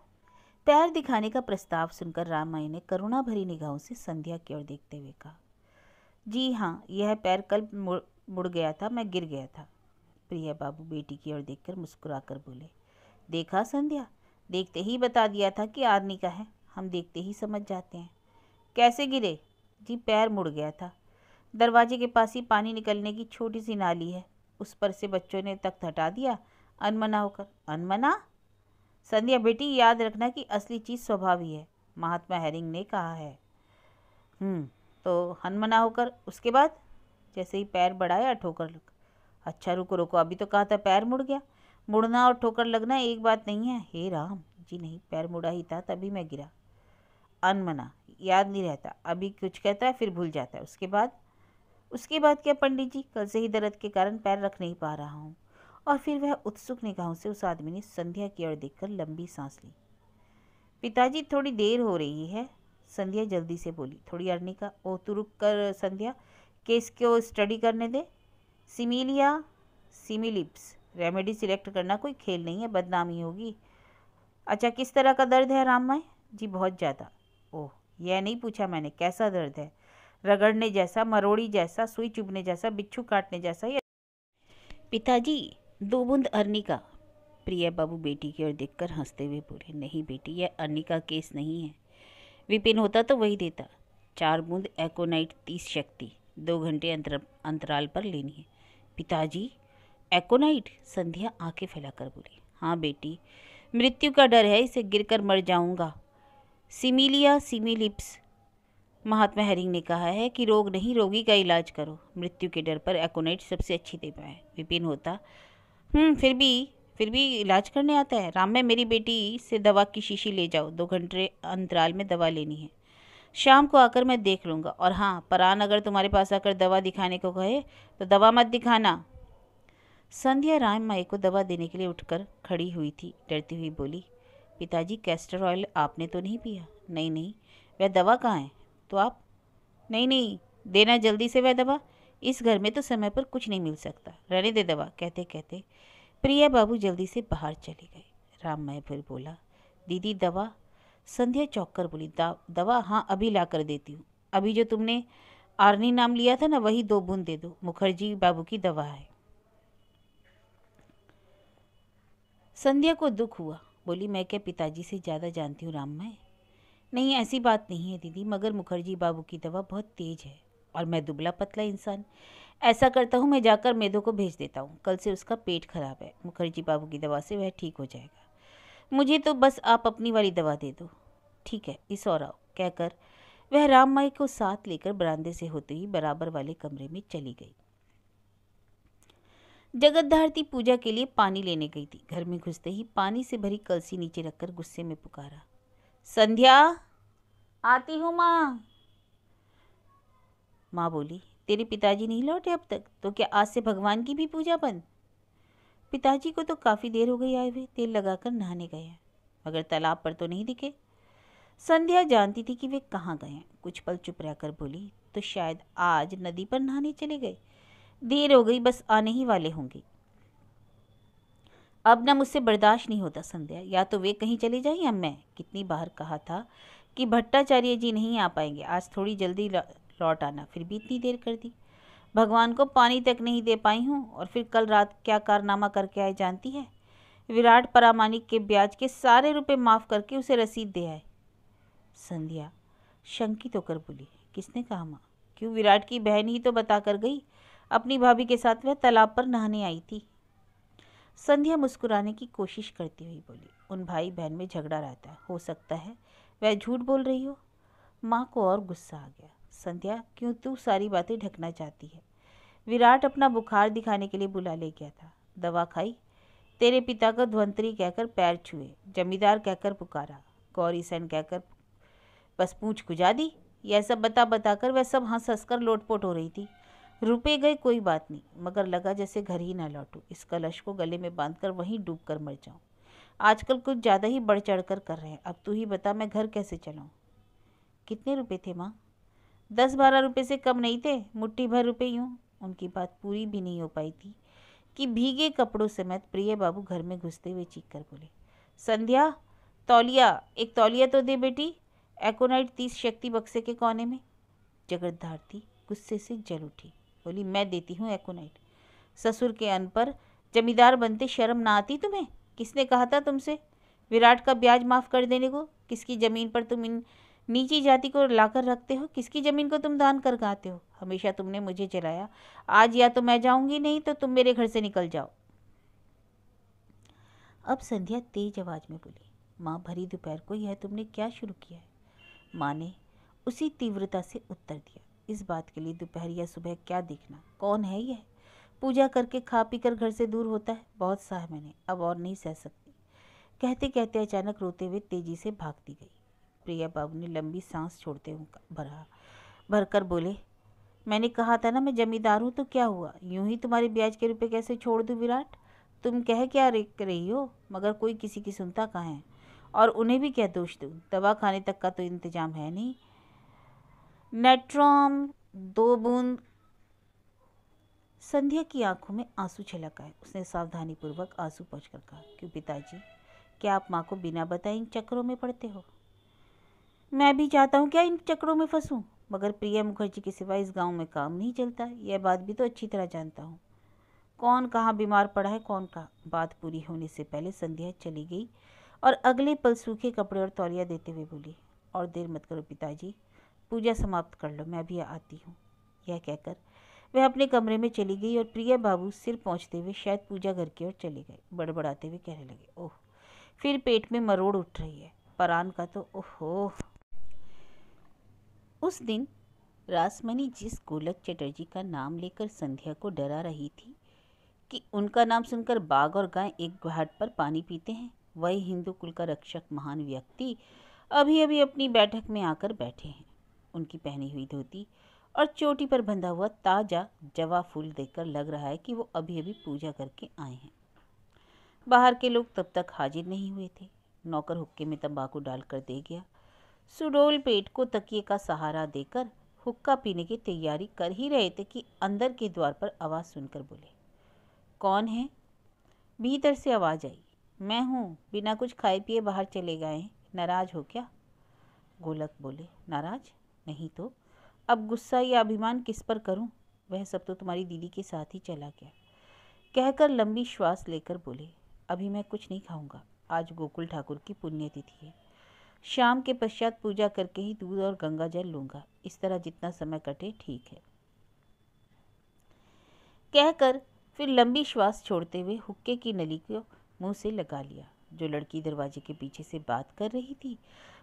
पैर दिखाने का प्रस्ताव सुनकर रामाई ने करुणा भरी निगाहों से संध्या की ओर देखते हुए कहा जी हाँ यह पैर कल मुड़ मुड़ गया था मैं गिर गया था प्रिया बाबू बेटी की ओर देखकर मुस्कुराकर बोले देखा संध्या देखते ही बता दिया था कि आर्नी का है हम देखते ही समझ जाते हैं कैसे गिरे जी पैर मुड़ गया था दरवाजे के पास ही पानी निकलने की छोटी सी नाली है उस पर से बच्चों ने तख्त हटा दिया अनमना होकर अनमना संध्या बेटी याद रखना कि असली चीज़ स्वभाव ही है महात्मा हैरिंग ने कहा है हम्म, तो हनमना होकर उसके बाद जैसे ही पैर बढ़ाया ठोकर लग अच्छा रुको रुको अभी तो कहा था पैर मुड़ गया मुड़ना और ठोकर लगना एक बात नहीं है हे राम जी नहीं पैर मुड़ा ही था तभी मैं गिरा अनमना याद नहीं रहता अभी कुछ कहता है फिर भूल जाता है उसके बाद उसके बाद क्या पंडित जी कल से ही दर्द के कारण पैर रख नहीं पा रहा हूँ और फिर वह उत्सुक निगाहों से उस आदमी ने संध्या की ओर देखकर लंबी सांस ली पिताजी थोड़ी देर हो रही है संध्या जल्दी से बोली थोड़ी अरनी का ओ तू रुक कर संध्या केस को स्टडी करने दे सिमिलिया सिमिलिप्स रेमेडी सिलेक्ट करना कोई खेल नहीं है बदनामी होगी अच्छा किस तरह का दर्द है राम माई जी बहुत ज़्यादा ओह यह नहीं पूछा मैंने कैसा दर्द है रगड़ने जैसा मरोड़ी जैसा सुई चुभने जैसा बिच्छू काटने जैसा या पिताजी दो बूंद अर्निका प्रिया बाबू बेटी की ओर देखकर हंसते हुए बोले नहीं बेटी यह अर्निका केस नहीं है विपिन होता तो वही देता चार बूंद एकोनाइट तीस शक्ति दो घंटे अंतर अंतराल पर लेनी है पिताजी एकोनाइट संध्या आंखें फैलाकर बोली हाँ बेटी मृत्यु का डर है इसे गिरकर मर जाऊंगा सिमिलिया सिमिलिप्स महात्मा हरिंग ने कहा है कि रोग नहीं रोगी का इलाज करो मृत्यु के डर पर एकोनाइट सबसे अच्छी दवा है विपिन होता हम्म, फिर भी फिर भी इलाज करने आता है राम में मेरी बेटी से दवा की शीशी ले जाओ दो घंटे अंतराल में दवा लेनी है शाम को आकर मैं देख लूँगा और हाँ परान अगर तुम्हारे पास आकर दवा दिखाने को कहे तो दवा मत दिखाना संध्या राम माई को दवा देने के लिए उठकर खड़ी हुई थी डरती हुई बोली पिताजी कैस्टर ऑयल आपने तो नहीं पिया नहीं नहीं वह दवा कहाँ है तो आप नहीं नहीं देना जल्दी से वह दवा इस घर में तो समय पर कुछ नहीं मिल सकता रहने दे दवा कहते कहते प्रिया बाबू जल्दी से बाहर चले गए राम मैं फिर बोला दीदी दवा संध्या चौक कर बोली दवा हाँ अभी ला कर देती हूँ अभी जो तुमने आर्नी नाम लिया था ना वही दो बूंद दे दो मुखर्जी बाबू की दवा है संध्या को दुख हुआ बोली मैं क्या पिताजी से ज़्यादा जानती हूँ राम मैं नहीं ऐसी बात नहीं है दीदी मगर मुखर्जी बाबू की दवा बहुत तेज है और मैं दुबला पतला इंसान ऐसा करता हूँ मैं जाकर मेधो को भेज देता हूँ कल से उसका पेट खराब है मुखर्जी बाबू की दवा से वह ठीक हो जाएगा मुझे तो बस आप अपनी वाली दवा दे दो ठीक है इस और आओ कहकर वह माई को साथ लेकर बरामदे से होते ही बराबर वाले कमरे में चली गई जगत धारती पूजा के लिए पानी लेने गई थी घर में घुसते ही पानी से भरी कलसी नीचे रखकर गुस्से में पुकारा संध्या आती हूँ माँ माँ बोली तेरे पिताजी नहीं लौटे अब तक तो क्या आज से भगवान की भी पूजा बंद पिताजी को तो काफ़ी देर हो गई आए हुए तेल लगाकर नहाने गए हैं मगर तालाब पर तो नहीं दिखे संध्या जानती थी कि वे कहाँ गए हैं कुछ पल चुप रहकर बोली तो शायद आज नदी पर नहाने चले गए देर हो गई बस आने ही वाले होंगे अब ना मुझसे बर्दाश्त नहीं होता संध्या या तो वे कहीं चले जाएं या मैं कितनी बार कहा था कि भट्टाचार्य जी नहीं आ पाएंगे आज थोड़ी जल्दी लौट आना फिर भी इतनी देर कर दी भगवान को पानी तक नहीं दे पाई हूँ और फिर कल रात क्या कारनामा करके आए जानती है विराट परामानिक के ब्याज के सारे रुपए माफ़ करके उसे रसीद दे आए संध्या शंकित तो होकर बोली किसने कहा माँ क्यों विराट की बहन ही तो बता कर गई अपनी भाभी के साथ वह तालाब पर नहाने आई थी संध्या मुस्कुराने की कोशिश करती हुई बोली उन भाई बहन में झगड़ा रहता है हो सकता है वह झूठ बोल रही हो माँ को और गुस्सा आ गया संध्या क्यों तू सारी बातें ढकना चाहती है विराट अपना बुखार दिखाने के लिए बुला ले गया था दवा खाई तेरे पिता को ध्वंतरी कहकर पैर छुए जमींदार कहकर पुकारा गौरी सेन कहकर बस पूछ गुजा दी यह सब बता बताकर वह सब हंस हंस कर लोटपोट हो रही थी रुपए गए कोई बात नहीं मगर लगा जैसे घर ही ना लौटू इस कलश को गले में बांध कर वहीं डूब कर मर जाऊँ आजकल कुछ ज़्यादा ही बढ़ चढ़ कर कर रहे हैं अब तू ही बता मैं घर कैसे चलाऊँ कितने रुपए थे माँ दस बारह रुपए से कम नहीं थे मुट्ठी भर रुपए यूँ उनकी बात पूरी भी नहीं हो पाई थी कि भीगे कपड़ों समेत प्रिय बाबू घर में घुसते हुए चीख कर बोले संध्या तौलिया एक तौलिया तो दे बेटी एकोनाइट तीस शक्ति बक्से के कोने में जगत धारती गुस्से से जल उठी बोली मैं देती हूँ एकोनाइट ससुर के अन पर जमींदार बनते शर्म ना आती तुम्हें किसने कहा था तुमसे विराट का ब्याज माफ़ कर देने को किसकी ज़मीन पर तुम इन नीची जाति को लाकर रखते हो किसकी ज़मीन को तुम दान कर गाते हो हमेशा तुमने मुझे जलाया आज या तो मैं जाऊंगी नहीं तो तुम मेरे घर से निकल जाओ अब संध्या तेज आवाज़ में बोली माँ भरी दोपहर को यह तुमने क्या शुरू किया है माँ ने उसी तीव्रता से उत्तर दिया इस बात के लिए दोपहर या सुबह क्या देखना कौन है यह पूजा करके खा पी कर घर से दूर होता है बहुत सहा मैंने अब और नहीं सह सकती कहते कहते अचानक रोते हुए तेज़ी से भागती गई प्रिया बाबू ने लंबी सांस छोड़ते हुए भरा भरकर बोले मैंने कहा था ना मैं जमींदार हूँ तो क्या हुआ यूं ही तुम्हारे ब्याज के रुपए कैसे छोड़ दूँ विराट तुम कह क्या रही हो मगर कोई किसी की सुनता कहाँ है और उन्हें भी क्या दोष दूँ दवा खाने तक का तो इंतजाम है नहीं नेट्रॉम दो बूंद संध्या की आंखों में आंसू छलक आए उसने सावधानीपूर्वक आंसू पहुँच कर कहा क्यों पिताजी क्या आप माँ को बिना बताए इन चक्करों में पड़ते हो मैं भी चाहता हूँ क्या इन चक्रों में फंसूँ मगर प्रिया मुखर्जी के सिवा इस गांव में काम नहीं चलता यह बात भी तो अच्छी तरह जानता हूँ कौन कहाँ बीमार पड़ा है कौन कहाँ बात पूरी होने से पहले संध्या चली गई और अगले पल सूखे कपड़े और तौलिया देते हुए बोली और देर मत करो पिताजी पूजा समाप्त कर लो मैं भी आती हूँ यह कहकर वह अपने कमरे में चली गई और प्रिया बाबू सिर पहुँचते हुए शायद पूजा घर की ओर चले गए बड़बड़ाते हुए कहने लगे ओह फिर पेट में मरोड़ उठ रही है परान का तो ओह उस दिन रासमणि जिस गोलक चटर्जी का नाम लेकर संध्या को डरा रही थी कि उनका नाम सुनकर बाघ और गाय एक घाट पर पानी पीते हैं वही हिंदू कुल का रक्षक महान व्यक्ति अभी अभी अपनी बैठक में आकर बैठे हैं उनकी पहनी हुई धोती और चोटी पर बंधा हुआ ताज़ा जवा फूल देखकर लग रहा है कि वो अभी अभी पूजा करके आए हैं बाहर के लोग तब तक हाजिर नहीं हुए थे नौकर हुक्के में तंबाकू डालकर दे गया सुडोल पेट को तकिए का सहारा देकर हुक्का पीने की तैयारी कर ही रहे थे कि अंदर के द्वार पर आवाज़ सुनकर बोले कौन है भीतर से आवाज़ आई मैं हूँ बिना कुछ खाए पिए बाहर चले गए नाराज़ हो क्या गोलक बोले नाराज़ नहीं तो अब गुस्सा या अभिमान किस पर करूँ वह सब तो तुम्हारी दीदी के साथ ही चला गया कहकर लंबी श्वास लेकर बोले अभी मैं कुछ नहीं खाऊंगा आज गोकुल ठाकुर की पुण्यतिथि है शाम के पश्चात पूजा करके ही दूध और गंगा जल लूंगा इस तरह जितना समय कटे ठीक है कहकर फिर लंबी श्वास छोड़ते हुए हुक्के की नली को मुंह से लगा लिया जो लड़की दरवाजे के पीछे से बात कर रही थी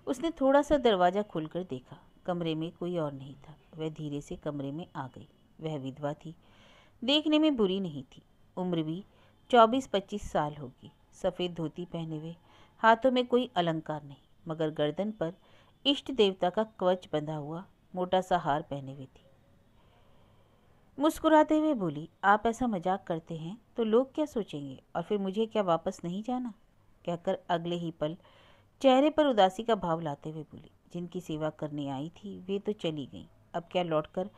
उसने थोड़ा सा दरवाज़ा खोलकर देखा कमरे में कोई और नहीं था वह धीरे से कमरे में आ गई वह विधवा थी देखने में बुरी नहीं थी उम्र भी चौबीस पच्चीस साल होगी सफ़ेद धोती पहने हुए हाथों में कोई अलंकार नहीं मगर गर्दन पर इष्ट देवता का कवच बंधा हुआ मोटा सा हार पहने हुए थी मुस्कुराते हुए बोली आप ऐसा मजाक करते हैं तो लोग क्या सोचेंगे और फिर मुझे क्या वापस नहीं जाना कहकर अगले ही पल चेहरे पर उदासी का भाव लाते हुए बोली जिनकी सेवा करने आई थी वे तो चली गई अब क्या लौटकर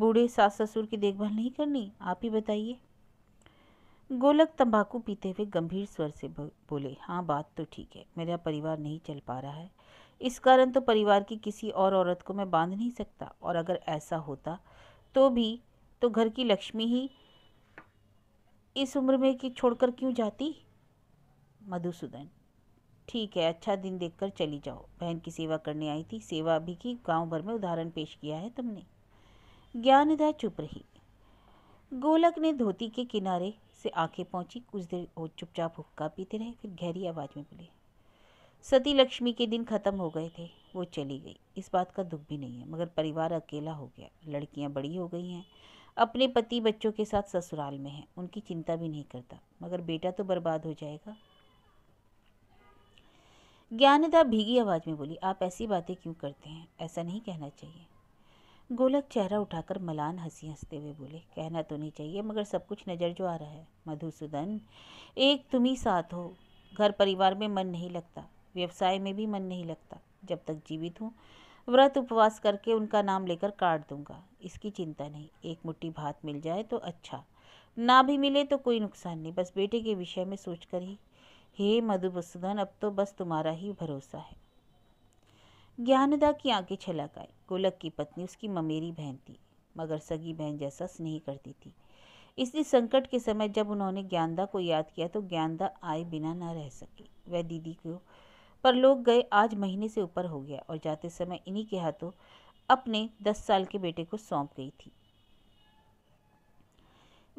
बूढ़े सास ससुर की देखभाल नहीं करनी आप ही बताइए गोलक तंबाकू पीते हुए गंभीर स्वर से बोले हाँ बात तो ठीक है मेरा परिवार नहीं चल पा रहा है इस कारण तो परिवार की किसी और औरत को मैं बांध नहीं सकता और अगर ऐसा होता तो भी तो घर की लक्ष्मी ही इस उम्र में कि छोड़कर क्यों जाती मधुसूदन ठीक है अच्छा दिन देखकर चली जाओ बहन की सेवा करने आई थी सेवा भी की गांव भर में उदाहरण पेश किया है तुमने ज्ञानदा चुप रही गोलक ने धोती के किनारे से आंखें पहुंची कुछ देर वो चुपचाप हुक्का पीते रहे फिर गहरी आवाज़ में बोले सती लक्ष्मी के दिन ख़त्म हो गए थे वो चली गई इस बात का दुख भी नहीं है मगर परिवार अकेला हो गया लड़कियां बड़ी हो गई हैं अपने पति बच्चों के साथ ससुराल में हैं उनकी चिंता भी नहीं करता मगर बेटा तो बर्बाद हो जाएगा ज्ञानदा भीगी आवाज़ में बोली आप ऐसी बातें क्यों करते हैं ऐसा नहीं कहना चाहिए गोलक चेहरा उठाकर मलान हंसी हंसते हुए बोले कहना तो नहीं चाहिए मगर सब कुछ नज़र जो आ रहा है मधुसूदन एक तुम ही साथ हो घर परिवार में मन नहीं लगता व्यवसाय में भी मन नहीं लगता जब तक जीवित हूँ व्रत उपवास करके उनका नाम लेकर काट दूंगा इसकी चिंता नहीं एक मुट्ठी भात मिल जाए तो अच्छा ना भी मिले तो कोई नुकसान नहीं बस बेटे के विषय में सोचकर ही हे मधुसूदन अब तो बस तुम्हारा ही भरोसा है ज्ञानदा की आंखें छलक आई गोलक की पत्नी उसकी ममेरी बहन थी मगर सगी बहन जैसा स्नेह करती थी इसलिए संकट के समय जब उन्होंने ज्ञानदा को याद किया तो ज्ञानदा आए बिना ना रह सकी वह दीदी को पर लोग गए आज महीने से ऊपर हो गया और जाते समय इन्हीं के हाथों अपने दस साल के बेटे को सौंप गई थी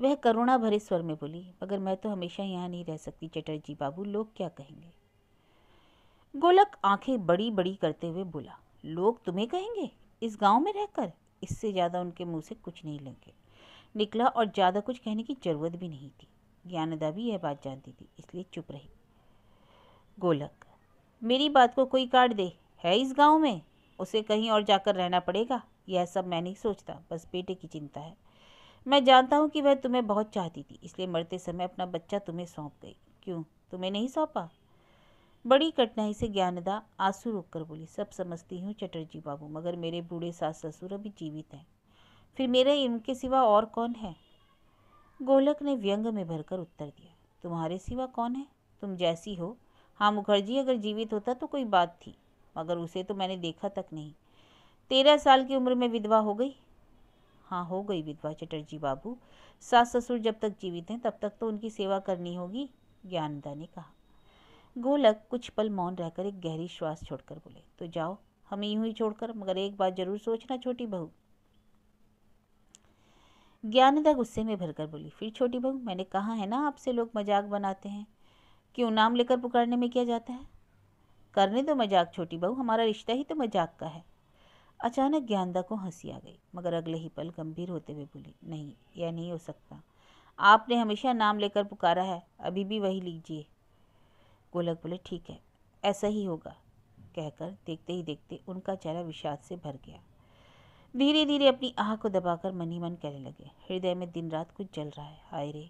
वह करुणा भरे स्वर में बोली मगर मैं तो हमेशा यहाँ नहीं रह सकती चटर्जी बाबू लोग क्या कहेंगे गोलक आंखें बड़ी बड़ी करते हुए बोला लोग तुम्हें कहेंगे इस गांव में रहकर इससे ज़्यादा उनके मुंह से कुछ नहीं लगे निकला और ज़्यादा कुछ कहने की ज़रूरत भी नहीं थी ज्ञानदा भी यह बात जानती थी इसलिए चुप रही गोलक मेरी बात को कोई काट दे है इस गांव में उसे कहीं और जाकर रहना पड़ेगा यह सब मैं नहीं सोचता बस बेटे की चिंता है मैं जानता हूँ कि वह तुम्हें बहुत चाहती थी इसलिए मरते समय अपना बच्चा तुम्हें सौंप गई क्यों तुम्हें नहीं सौंपा बड़ी कठिनाई से ज्ञानदा आंसू रोक कर बोली सब समझती हूँ चटर्जी बाबू मगर मेरे बूढ़े सास ससुर अभी जीवित हैं फिर मेरे इनके सिवा और कौन है गोलक ने व्यंग में भरकर उत्तर दिया तुम्हारे सिवा कौन है तुम जैसी हो हाँ मुखर्जी अगर जीवित होता तो कोई बात थी मगर उसे तो मैंने देखा तक नहीं तेरह साल की उम्र में विधवा हो गई हाँ हो गई विधवा चटर्जी बाबू सास ससुर जब तक जीवित हैं तब तक तो उनकी सेवा करनी होगी ज्ञानदा ने कहा गोलक कुछ पल मौन रहकर एक गहरी श्वास छोड़कर बोले तो जाओ हमें यूं ही छोड़कर मगर एक बात जरूर सोचना छोटी बहू ज्ञानदा गुस्से में भरकर बोली फिर छोटी बहू मैंने कहा है ना आपसे लोग मजाक बनाते हैं क्यों नाम लेकर पुकारने में क्या जाता है करने दो मजाक छोटी बहू हमारा रिश्ता ही तो मजाक का है अचानक ज्ञानदा को हंसी आ गई मगर अगले ही पल गंभीर होते हुए बोली नहीं यह नहीं हो सकता आपने हमेशा नाम लेकर पुकारा है अभी भी वही लीजिए गोलक बोले ठीक है ऐसा ही होगा कहकर देखते ही देखते उनका चेहरा विषाद से भर गया धीरे धीरे अपनी आह को दबाकर मन ही मन कहने लगे हृदय में दिन रात कुछ जल रहा है हाय रे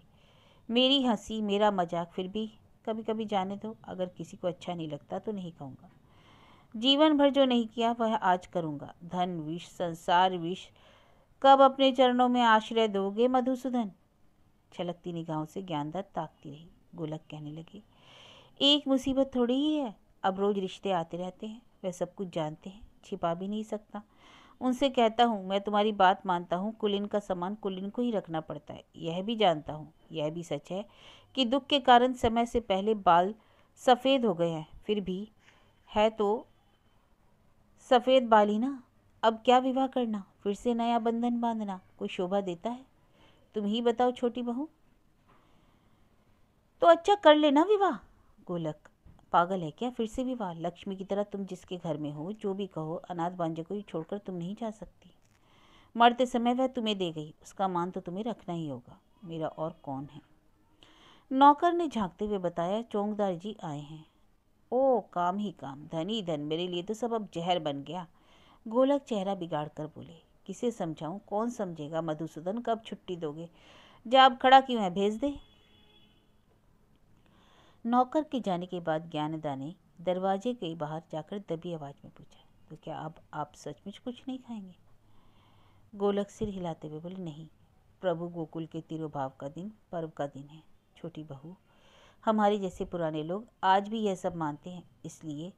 मेरी हंसी मेरा मजाक फिर भी कभी कभी जाने दो अगर किसी को अच्छा नहीं लगता तो नहीं कहूँगा जीवन भर जो नहीं किया वह आज करूँगा धन विष संसार विष कब अपने चरणों में आश्रय दोगे मधुसूदन छलकती निगाहों से ज्ञानदत्त ताकती रही गोलक कहने लगी एक मुसीबत थोड़ी ही है अब रोज़ रिश्ते आते रहते हैं वह सब कुछ जानते हैं छिपा भी नहीं सकता उनसे कहता हूँ मैं तुम्हारी बात मानता हूँ कुलिन का सामान कुलिन को ही रखना पड़ता है यह भी जानता हूँ यह भी सच है कि दुख के कारण समय से पहले बाल सफ़ेद हो गए हैं फिर भी है तो सफ़ेद बाल ही ना अब क्या विवाह करना फिर से नया बंधन बांधना कोई शोभा देता है तुम ही बताओ छोटी बहू तो अच्छा कर लेना विवाह गोलक पागल है क्या फिर से भी वाह लक्ष्मी की तरह तुम जिसके घर में हो जो भी कहो अनाथ बांझे को छोड़कर तुम नहीं जा सकती मरते समय वह तुम्हें दे गई उसका मान तो तुम्हें रखना ही होगा मेरा और कौन है नौकर ने झांकते हुए बताया चौंकदार जी आए हैं ओ काम ही काम धनी धन मेरे लिए तो सब अब जहर बन गया गोलक चेहरा बिगाड़ कर बोले किसे समझाऊं कौन समझेगा मधुसूदन कब छुट्टी दोगे जा खड़ा क्यों है भेज दे नौकर के जाने के बाद ज्ञानदा ने दरवाजे के बाहर जाकर दबी आवाज़ में पूछा तो क्या अब आप सचमुच कुछ नहीं खाएंगे गोलक सिर हिलाते हुए बोले नहीं प्रभु गोकुल के तिरुभाव का दिन पर्व का दिन है छोटी बहू हमारे जैसे पुराने लोग आज भी यह सब मानते हैं इसलिए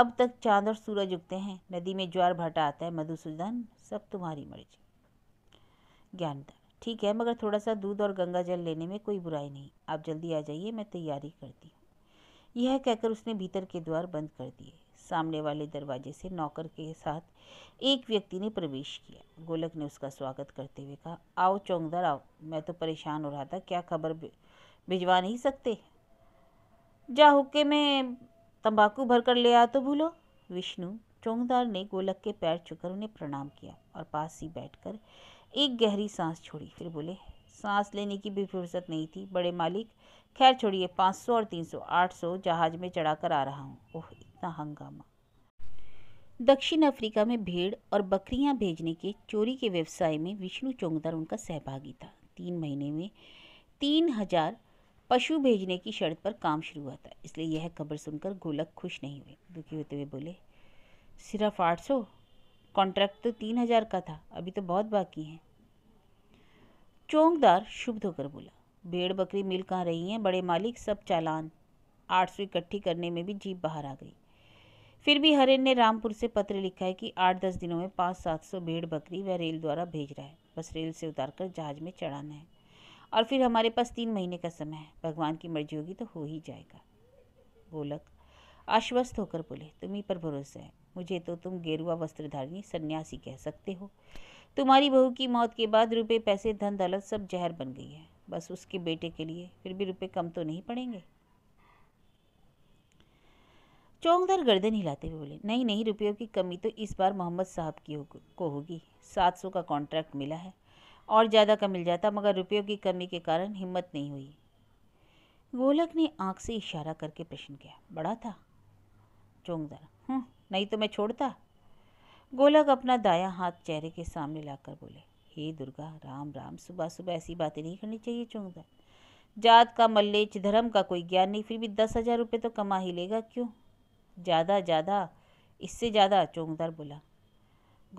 अब तक चांद और सूरज उगते हैं नदी में ज्वार भाटा आता है मधुसूदन सब तुम्हारी मर्जी ज्ञानदा ठीक है मगर थोड़ा सा दूध और गंगा जल लेने में कोई बुराई नहीं आप जल्दी आ जाइए मैं तैयारी करती हूँ यह कहकर उसने भीतर के द्वार बंद कर दिए सामने वाले दरवाजे से नौकर के साथ एक व्यक्ति ने प्रवेश किया गोलक ने उसका स्वागत करते हुए कहा आओ चौंकदार आओ मैं तो परेशान हो रहा था क्या खबर भिजवा नहीं सकते जा हुक्के में तंबाकू भर कर ले आ तो भूलो विष्णु चौंकदार ने गोलक के पैर छुकर उन्हें प्रणाम किया और पास ही बैठकर एक गहरी सांस छोड़ी फिर बोले सांस लेने की भी फुर्सत नहीं थी बड़े मालिक खैर छोड़िए पाँच सौ और तीन सौ आठ सौ जहाज़ में चढ़ाकर आ रहा हूँ ओह इतना हंगामा दक्षिण अफ्रीका में भेड़ और बकरियां भेजने के चोरी के व्यवसाय में विष्णु चोंगदार उनका सहभागी था तीन महीने में तीन हजार पशु भेजने की शर्त पर काम शुरू हुआ था इसलिए यह खबर सुनकर गोलक खुश नहीं हुए दुखी होते हुए बोले सिर्फ आठ सौ कॉन्ट्रैक्ट तो तीन हजार का था अभी तो बहुत बाकी है चौंकदार शुभ होकर बोला भेड़ बकरी मिल कहाँ रही हैं बड़े मालिक सब चालान आठ सौ इकट्ठी करने में भी जीप बाहर आ गई फिर भी हरेन ने रामपुर से पत्र लिखा है कि आठ दस दिनों में पाँच सात सौ भेड़ बकरी वह रेल द्वारा भेज रहा है बस रेल से उतार कर जहाज में चढ़ाना है और फिर हमारे पास तीन महीने का समय है भगवान की मर्जी होगी तो हो ही जाएगा गोलक आश्वस्त होकर बोले तुम्ही पर भरोसा है मुझे तो तुम गेरुआ वस्त्रधारिणी सन्यासी कह सकते हो तुम्हारी बहू की मौत के बाद रुपए पैसे धन दौलत सब जहर बन गई है बस उसके बेटे के लिए फिर भी रुपए कम तो नहीं पड़ेंगे चौंकदार गर्दन हिलाते हुए बोले नहीं नहीं रुपयों की कमी तो इस बार मोहम्मद साहब की हो, को होगी सात सौ का कॉन्ट्रैक्ट मिला है और ज़्यादा का मिल जाता मगर रुपयों की कमी के कारण हिम्मत नहीं हुई गोलक ने आंख से इशारा करके प्रश्न किया बड़ा था चौंकदार हम्म, नहीं तो मैं छोड़ता गोलक अपना दाया हाथ चेहरे के सामने लाकर बोले हे दुर्गा राम राम सुबह सुबह ऐसी बातें नहीं करनी चाहिए चुंगदा जात का मल्लेच धर्म का कोई ज्ञान नहीं फिर भी दस हजार रुपये तो कमा ही लेगा क्यों ज़्यादा ज़्यादा इससे ज़्यादा चौंकदार बोला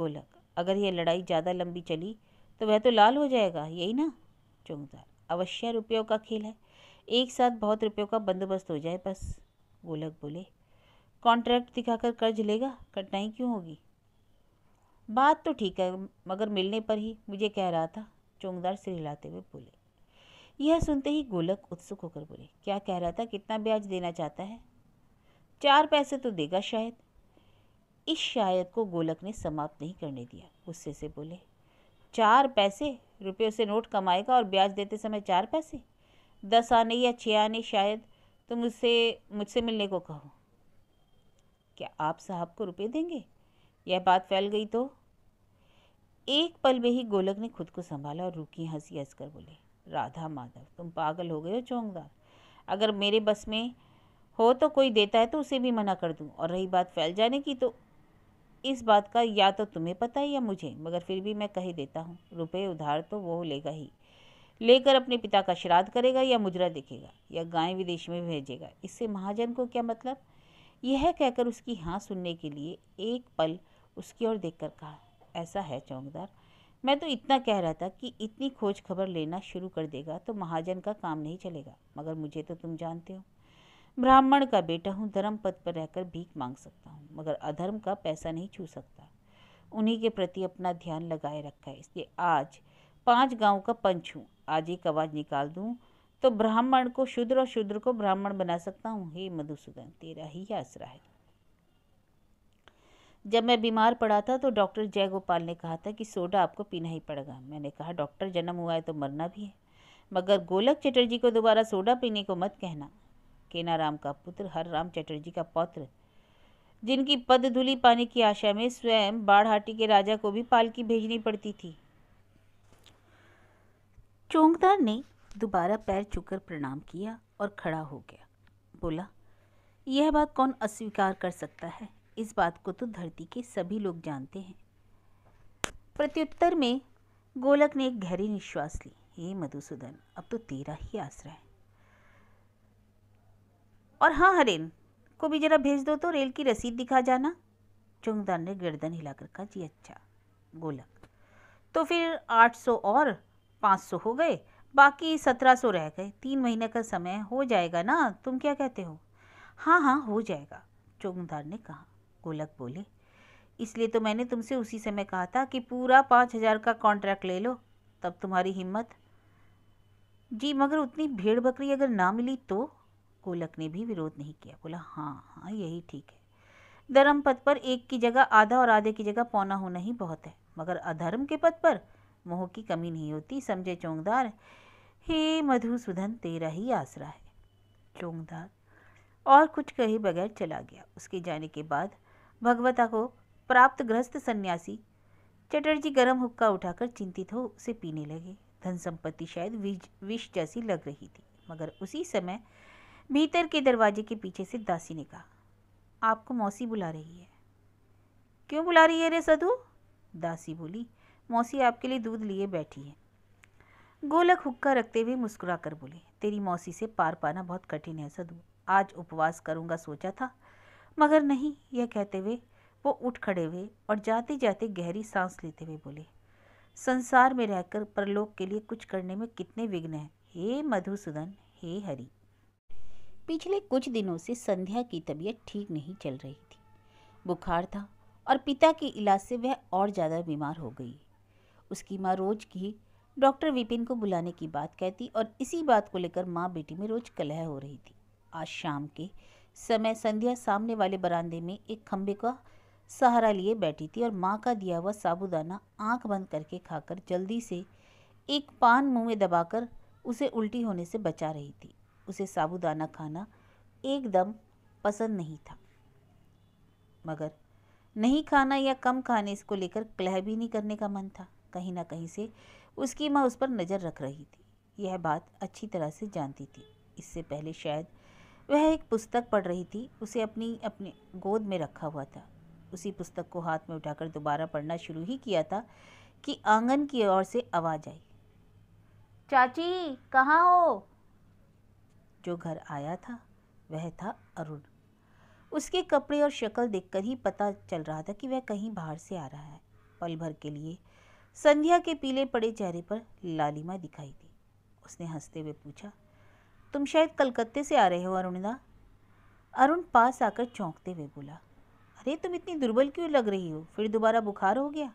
गोलक अगर यह लड़ाई ज़्यादा लंबी चली तो वह तो लाल हो जाएगा यही ना चौंकदार अवश्य रुपयों का खेल है एक साथ बहुत रुपयों का बंदोबस्त हो जाए बस गोलक बोले कॉन्ट्रैक्ट दिखाकर कर्ज लेगा कठिनाई क्यों होगी बात तो ठीक है मगर मिलने पर ही मुझे कह रहा था चौंगदार सिर हिलाते हुए बोले यह सुनते ही गोलक उत्सुक होकर बोले क्या कह रहा था कितना ब्याज देना चाहता है चार पैसे तो देगा शायद इस शायद को गोलक ने समाप्त नहीं करने दिया गुस्से से बोले चार पैसे रुपये से नोट कमाएगा और ब्याज देते समय चार पैसे दस आने या छः आने शायद तुम उससे मुझसे मुझसे मिलने को कहो क्या आप साहब को रुपए देंगे यह बात फैल गई तो एक पल में ही गोलक ने खुद को संभाला और रूखी हंसी हंस कर बोले राधा माधव तुम पागल हो गए हो चौंकदार अगर मेरे बस में हो तो कोई देता है तो उसे भी मना कर दूँ और रही बात फैल जाने की तो इस बात का या तो तुम्हें पता है या मुझे मगर फिर भी मैं कह देता हूँ रुपये उधार तो वो लेगा ही लेकर अपने पिता का श्राद्ध करेगा या मुजरा देखेगा या गाय विदेश में भेजेगा इससे महाजन को क्या मतलब यह कहकर उसकी हाँ सुनने के लिए एक पल उसकी ओर देखकर कहा ऐसा है चौकदार मैं तो इतना कह रहा था कि इतनी खोज खबर लेना शुरू कर देगा तो महाजन का काम नहीं चलेगा मगर मुझे तो तुम जानते हो ब्राह्मण का बेटा हूँ धर्म पद पर रहकर भीख मांग सकता हूँ मगर अधर्म का पैसा नहीं छू सकता उन्हीं के प्रति अपना ध्यान लगाए रखा है इसलिए आज पांच गांव का पंच हूँ आज एक आवाज़ निकाल दूँ तो ब्राह्मण को शूद्र और शूद्र को ब्राह्मण बना सकता हूँ हे मधुसूदन तेरा ही आसरा है जब मैं बीमार पड़ा था तो डॉक्टर जयगोपाल ने कहा था कि सोडा आपको पीना ही पड़ेगा मैंने कहा डॉक्टर जन्म हुआ है तो मरना भी है मगर गोलक चटर्जी को दोबारा सोडा पीने को मत कहना केनाराम का पुत्र हर राम चटर्जी का पौत्र जिनकी पद धुली पाने की आशा में स्वयं बाढ़हाटी के राजा को भी पालकी भेजनी पड़ती थी चोंगदार ने दोबारा पैर चुकर प्रणाम किया और खड़ा हो गया बोला यह बात कौन अस्वीकार कर सकता है इस बात को तो धरती के सभी लोग जानते हैं प्रत्युत्तर में गोलक ने एक गहरी निश्वास ली हे मधुसूदन अब तो तेरा ही आश्रय है और हाँ हरेन को भी जरा भेज दो तो रेल की रसीद दिखा जाना चुंगदार ने गर्दन हिलाकर कहा जी अच्छा गोलक तो फिर आठ सौ और पाँच सौ हो गए बाकी सत्रह सौ रह गए तीन महीने का समय हो जाएगा ना तुम क्या कहते हो हाँ हाँ हो जाएगा चौकीदार ने कहा गोलक बोले इसलिए तो मैंने तुमसे उसी समय कहा था कि पूरा पाँच हज़ार का कॉन्ट्रैक्ट ले लो तब तुम्हारी हिम्मत जी मगर उतनी भीड़ बकरी अगर ना मिली तो गोलक ने भी विरोध नहीं किया बोला हाँ हाँ यही ठीक है धर्म पद पर एक की जगह आधा और आधे की जगह पौना होना ही बहुत है मगर अधर्म के पद पर मोह की कमी नहीं होती समझे चौंकदार हे मधुसूदन तेरा ही आसरा है चोंगदार और कुछ कहे बगैर चला गया उसके जाने के बाद भगवता को प्राप्त ग्रस्त सन्यासी चटर्जी गर्म हुक्का उठाकर चिंतित हो उसे पीने लगे धन संपत्ति शायद विष जैसी लग रही थी मगर उसी समय भीतर के दरवाजे के पीछे से दासी ने कहा आपको मौसी बुला रही है क्यों बुला रही है रे सधु दासी बोली मौसी आपके लिए दूध लिए बैठी है गोलक हुक्का रखते हुए मुस्कुरा कर बोली तेरी मौसी से पार पाना बहुत कठिन है सदू आज उपवास करूँगा सोचा था मगर नहीं यह कहते हुए वो उठ खड़े हुए और जाते जाते गहरी सांस लेते हुए बोले संसार में रहकर परलोक के लिए कुछ करने में कितने विघ्न हैं हे मधुसूदन हे हरि पिछले कुछ दिनों से संध्या की तबीयत ठीक नहीं चल रही थी बुखार था और पिता के इलाज से वह और ज़्यादा बीमार हो गई उसकी माँ रोज की डॉक्टर विपिन को बुलाने की बात कहती और इसी बात को लेकर माँ बेटी में रोज कलह हो रही थी आज शाम के समय संध्या सामने वाले बरामदे में एक खम्भे का सहारा लिए बैठी थी और माँ का दिया हुआ साबुदाना आंख बंद करके खाकर जल्दी से एक पान मुंह में दबाकर उसे उल्टी होने से बचा रही थी उसे साबुदाना खाना एकदम पसंद नहीं था मगर नहीं खाना या कम खाने इसको लेकर क्लह भी नहीं करने का मन था कहीं ना कहीं से उसकी माँ उस पर नज़र रख रही थी यह बात अच्छी तरह से जानती थी इससे पहले शायद वह एक पुस्तक पढ़ रही थी उसे अपनी अपने गोद में रखा हुआ था उसी पुस्तक को हाथ में उठाकर दोबारा पढ़ना शुरू ही किया था कि आंगन की ओर से आवाज़ आई चाची कहाँ हो जो घर आया था वह था अरुण उसके कपड़े और शक्ल देखकर ही पता चल रहा था कि वह कहीं बाहर से आ रहा है पल भर के लिए संध्या के पीले पड़े चेहरे पर लालिमा दिखाई दी उसने हंसते हुए पूछा तुम शायद कलकत्ते से आ रहे हो अरुणिदा अरुण पास आकर चौंकते हुए बोला अरे तुम इतनी दुर्बल क्यों लग रही हो फिर दोबारा बुखार हो गया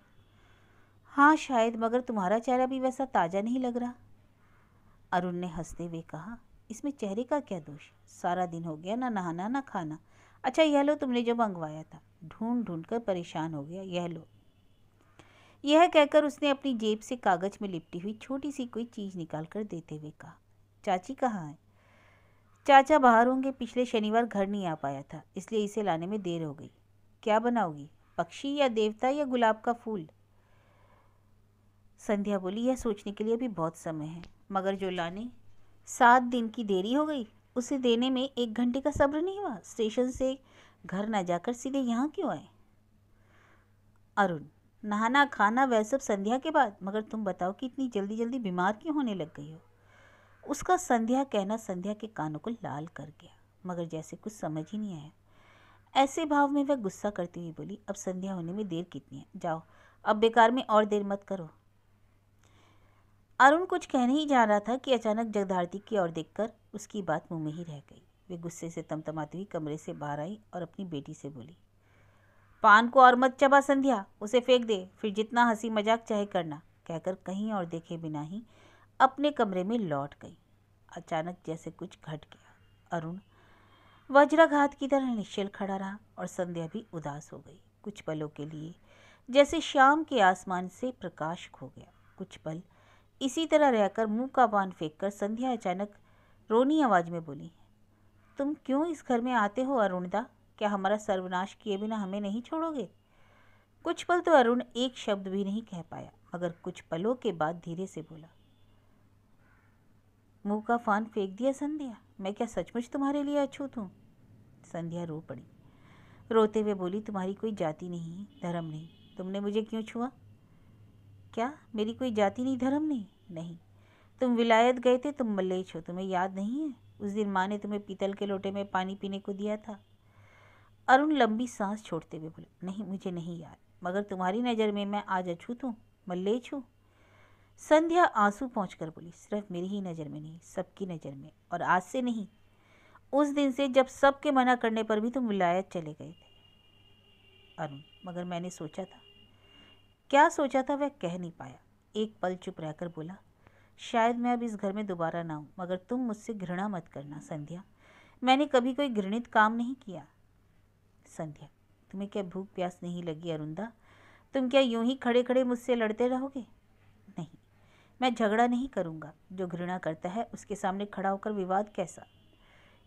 हाँ शायद मगर तुम्हारा चेहरा भी वैसा ताज़ा नहीं लग रहा अरुण ने हंसते हुए कहा इसमें चेहरे का क्या दोष सारा दिन हो गया ना नहाना ना खाना अच्छा यह लो तुमने जो मंगवाया था ढूंढ ढूंढ कर परेशान हो गया यह लो यह कहकर उसने अपनी जेब से कागज में लिपटी हुई छोटी सी कोई चीज़ निकाल कर देते हुए कहा चाची कहाँ है चाचा बाहर होंगे पिछले शनिवार घर नहीं आ पाया था इसलिए इसे लाने में देर हो गई क्या बनाओगी पक्षी या देवता या गुलाब का फूल संध्या बोली यह सोचने के लिए भी बहुत समय है मगर जो लाने सात दिन की देरी हो गई उसे देने में एक घंटे का सब्र नहीं हुआ स्टेशन से घर ना जाकर सीधे यहाँ क्यों आए अरुण नहाना खाना वह सब संध्या के बाद मगर तुम बताओ कि इतनी जल्दी जल्दी बीमार क्यों होने लग गई हो उसका संध्या कहना संध्या के कानों को लाल कर गया मगर जैसे कुछ समझ ही नहीं आया ऐसे भाव में वह गुस्सा करती हुई बोली अब संध्या होने में देर कितनी है जाओ अब बेकार में और देर मत करो अरुण कुछ कहने ही जा रहा था कि अचानक जगदारती की ओर देखकर उसकी बात मुँह में ही रह गई वे गुस्से से तमतमाती हुई कमरे से बाहर आई और अपनी बेटी से बोली पान को और मत चबा संध्या उसे फेंक दे फिर जितना हंसी मजाक चाहे करना कहकर कहीं और देखे बिना ही अपने कमरे में लौट गई अचानक जैसे कुछ घट गया अरुण वज्राघात की तरह निश्चल खड़ा रहा और संध्या भी उदास हो गई कुछ पलों के लिए जैसे शाम के आसमान से प्रकाश खो गया कुछ पल इसी तरह रहकर मुंह का बांध फेंक कर संध्या अचानक रोनी आवाज़ में बोली तुम क्यों इस घर में आते हो अरुणदा क्या हमारा सर्वनाश किए बिना हमें नहीं छोड़ोगे कुछ पल तो अरुण एक शब्द भी नहीं कह पाया मगर कुछ पलों के बाद धीरे से बोला मुंह का फान फेंक दिया संध्या मैं क्या सचमुच तुम्हारे लिए अछूत हूँ संध्या रो पड़ी रोते हुए बोली तुम्हारी कोई जाति नहीं धर्म नहीं तुमने मुझे क्यों छुआ क्या मेरी कोई जाति नहीं धर्म नहीं नहीं तुम विलायत गए थे तुम मल्लेच हो तुम्हें याद नहीं है उस दिन माँ ने तुम्हें पीतल के लोटे में पानी पीने को दिया था अरुण लंबी सांस छोड़ते हुए बोले नहीं मुझे नहीं याद मगर तुम्हारी नज़र में मैं आज अछूत हूँ मल्ले छू संध्या आंसू पहुँच कर बोली सिर्फ मेरी ही नज़र में नहीं सबकी नज़र में और आज से नहीं उस दिन से जब सबके मना करने पर भी तुम विलायत चले गए थे अरुण मगर मैंने सोचा था क्या सोचा था वह कह नहीं पाया एक पल चुप रहकर बोला शायद मैं अब इस घर में दोबारा ना हूँ मगर तुम मुझसे घृणा मत करना संध्या मैंने कभी कोई घृणित काम नहीं किया संध्या तुम्हें क्या भूख प्यास नहीं लगी अरुंदा तुम क्या यूं ही खड़े खड़े मुझसे लड़ते रहोगे नहीं मैं झगड़ा नहीं करूँगा जो घृणा करता है उसके सामने खड़ा होकर विवाद कैसा